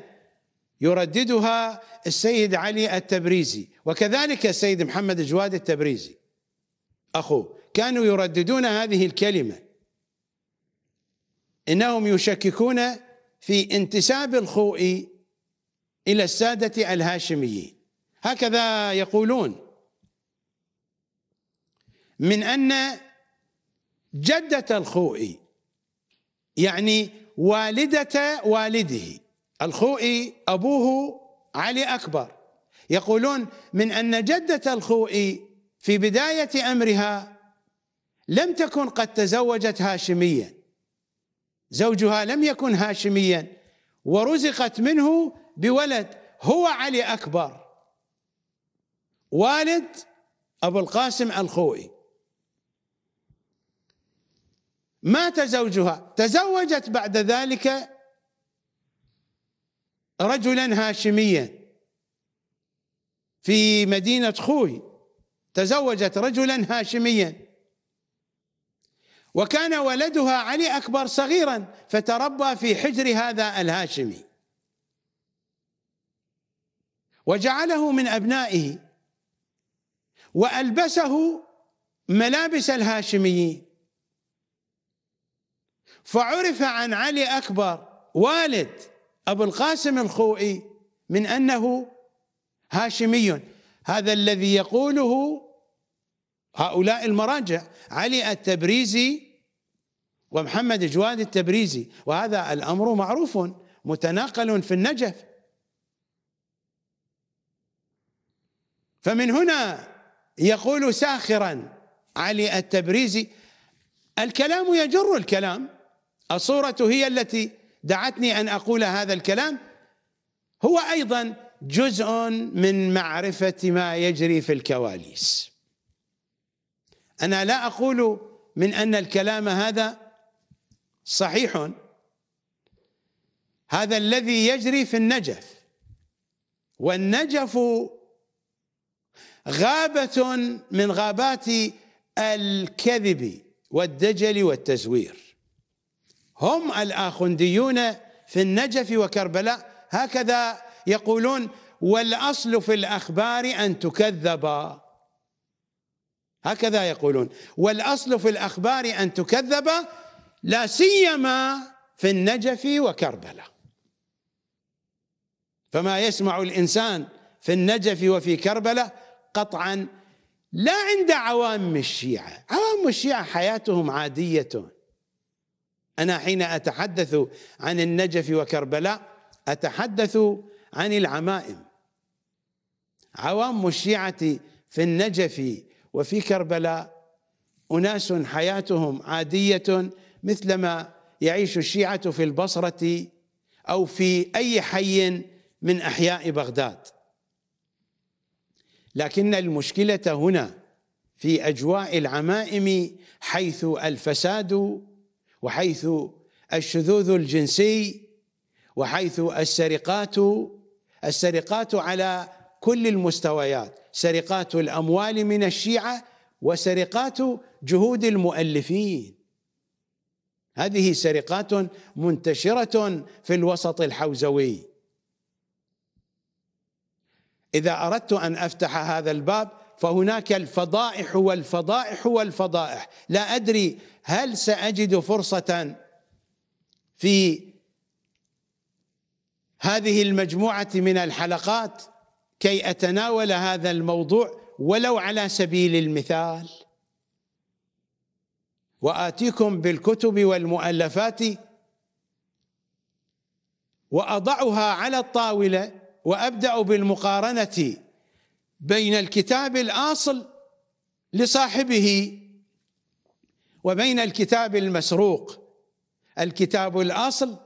Speaker 1: يرددها السيد علي التبريزي وكذلك السيد محمد جواد التبريزي أخوه كانوا يرددون هذه الكلمة إنهم يشككون في انتساب الخوئي إلى السادة الهاشميين هكذا يقولون من أن جدة الخوئي يعني والدة والده الخوئي أبوه علي أكبر يقولون من أن جدة الخوئي في بداية أمرها لم تكن قد تزوجت هاشمياً زوجها لم يكن هاشميا ورزقت منه بولد هو علي اكبر والد ابو القاسم الخوئي مات زوجها تزوجت بعد ذلك رجلا هاشميا في مدينه خوي تزوجت رجلا هاشميا وكان ولدها علي أكبر صغيرا فتربى في حجر هذا الهاشمي وجعله من أبنائه وألبسه ملابس الهاشميين فعرف عن علي أكبر والد أبو القاسم الخوئي من أنه هاشمي هذا الذي يقوله هؤلاء المراجع علي التبريزي ومحمد جواد التبريزي وهذا الأمر معروف متناقل في النجف فمن هنا يقول ساخرا علي التبريزي الكلام يجر الكلام الصورة هي التي دعتني أن أقول هذا الكلام هو أيضا جزء من معرفة ما يجري في الكواليس انا لا اقول من ان الكلام هذا صحيح هذا الذي يجري في النجف والنجف غابه من غابات الكذب والدجل والتزوير هم الاخنديون في النجف وكربلاء هكذا يقولون والاصل في الاخبار ان تكذب هكذا يقولون والأصل في الأخبار أن تكذب لا سيما في النجف وكربلاء فما يسمع الإنسان في النجف وفي كربلاء قطعا لا عند عوام الشيعة عوام الشيعة حياتهم عادية أنا حين أتحدث عن النجف وكربلاء أتحدث عن العمائم عوام الشيعة في النجف وفي كربلاء أناس حياتهم عادية مثلما يعيش الشيعة في البصرة أو في أي حي من أحياء بغداد لكن المشكلة هنا في أجواء العمائم حيث الفساد وحيث الشذوذ الجنسي وحيث السرقات السرقات على كل المستويات سرقات الاموال من الشيعه وسرقات جهود المؤلفين هذه سرقات منتشره في الوسط الحوزوي اذا اردت ان افتح هذا الباب فهناك الفضائح والفضائح والفضائح لا ادري هل ساجد فرصه في هذه المجموعه من الحلقات كي اتناول هذا الموضوع ولو على سبيل المثال واتيكم بالكتب والمؤلفات واضعها على الطاوله وابدا بالمقارنه بين الكتاب الاصل لصاحبه وبين الكتاب المسروق الكتاب الاصل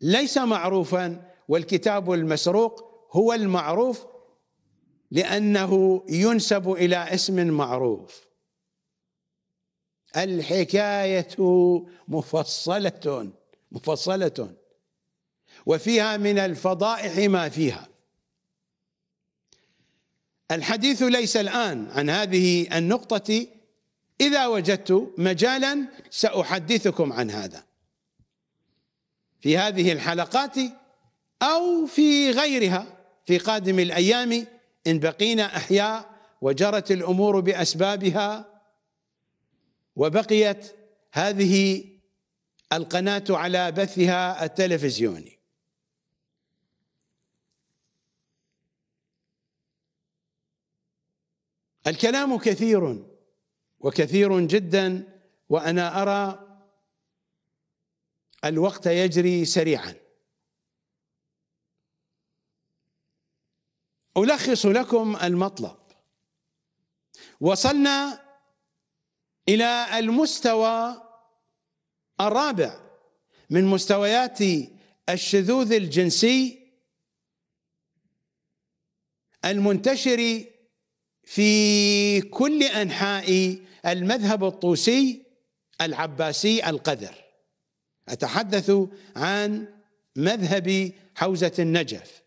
Speaker 1: ليس معروفا والكتاب المسروق هو المعروف لأنه ينسب إلى اسم معروف الحكاية مفصلة مفصلة وفيها من الفضائح ما فيها الحديث ليس الآن عن هذه النقطة إذا وجدت مجالا سأحدثكم عن هذا في هذه الحلقات أو في غيرها في قادم الايام ان بقينا احياء وجرت الامور باسبابها وبقيت هذه القناه على بثها التلفزيوني الكلام كثير وكثير جدا وانا ارى الوقت يجري سريعا ألخص لكم المطلب وصلنا إلى المستوى الرابع من مستويات الشذوذ الجنسي المنتشر في كل أنحاء المذهب الطوسي العباسي القذر أتحدث عن مذهب حوزة النجف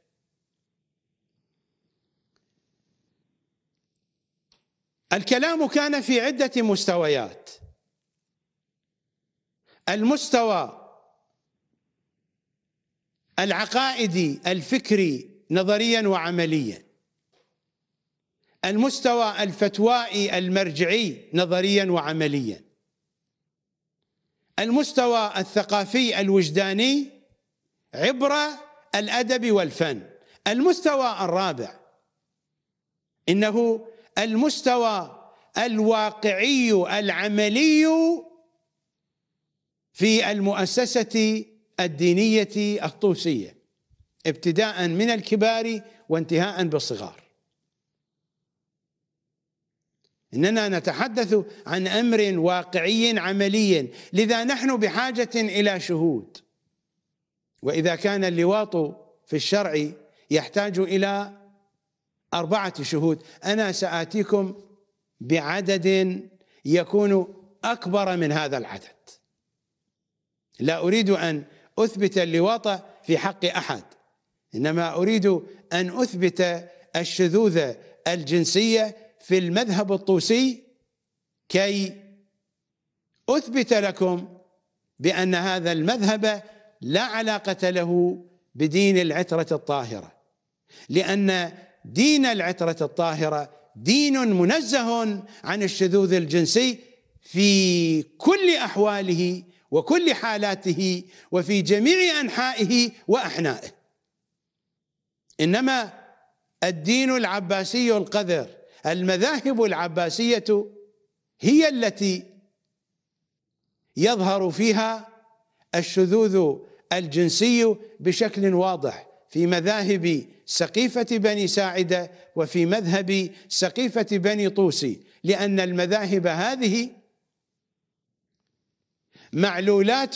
Speaker 1: الكلام كان في عدة مستويات المستوى العقائدي الفكري نظريا وعمليا المستوى الفتوائي المرجعي نظريا وعمليا المستوى الثقافي الوجداني عبر الادب والفن المستوى الرابع انه المستوى الواقعي العملي في المؤسسه الدينيه الطوسيه ابتداء من الكبار وانتهاء بالصغار اننا نتحدث عن امر واقعي عملي لذا نحن بحاجه الى شهود واذا كان اللواط في الشرع يحتاج الى أربعة شهود أنا سآتيكم بعدد يكون أكبر من هذا العدد لا أريد أن أثبت اللواط في حق أحد إنما أريد أن أثبت الشذوذ الجنسية في المذهب الطوسي كي أثبت لكم بأن هذا المذهب لا علاقة له بدين العترة الطاهرة لأن دين العترة الطاهرة دين منزه عن الشذوذ الجنسي في كل أحواله وكل حالاته وفي جميع أنحائه وأحنائه إنما الدين العباسي القذر المذاهب العباسية هي التي يظهر فيها الشذوذ الجنسي بشكل واضح في مذاهب سقيفة بني ساعدة وفي مذهب سقيفة بني طوسي لأن المذاهب هذه معلولات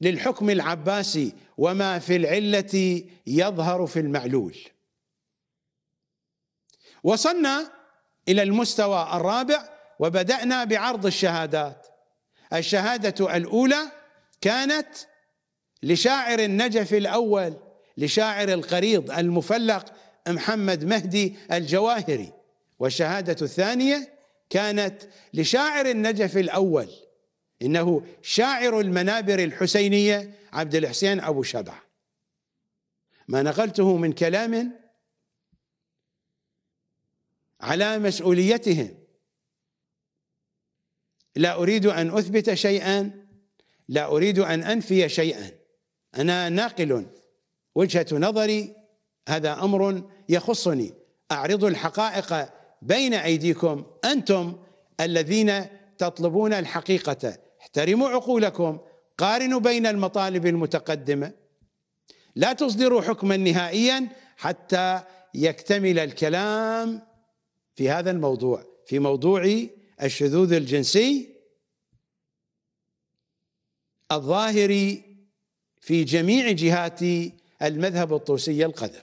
Speaker 1: للحكم العباسي وما في العلة يظهر في المعلول وصلنا إلى المستوى الرابع وبدأنا بعرض الشهادات الشهادة الأولى كانت لشاعر النجف الأول لشاعر القريض المفلق محمد مهدي الجواهري والشهادة الثانية كانت لشاعر النجف الأول إنه شاعر المنابر الحسينية عبد الحسين أبو شبع ما نقلته من كلام على مسؤوليتهم لا أريد أن أثبت شيئا لا أريد أن أنفي شيئا أنا ناقل وجهه نظري هذا امر يخصني اعرض الحقائق بين ايديكم انتم الذين تطلبون الحقيقه احترموا عقولكم قارنوا بين المطالب المتقدمه لا تصدروا حكما نهائيا حتى يكتمل الكلام في هذا الموضوع في موضوع الشذوذ الجنسي الظاهر في جميع جهات المذهب الطوسي القذر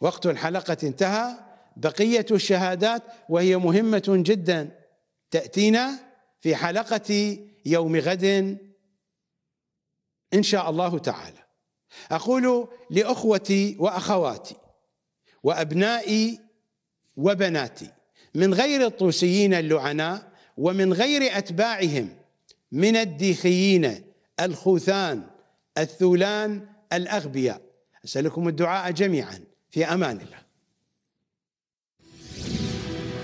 Speaker 1: وقت الحلقة انتهى بقية الشهادات وهي مهمة جدا تأتينا في حلقة يوم غد إن شاء الله تعالى أقول لأخوتي وأخواتي وأبنائي وبناتي من غير الطوسيين اللعناء ومن غير أتباعهم من الديخيين الخوثان الثولان الأغبياء أسألكم الدعاء جميعا في أمان الله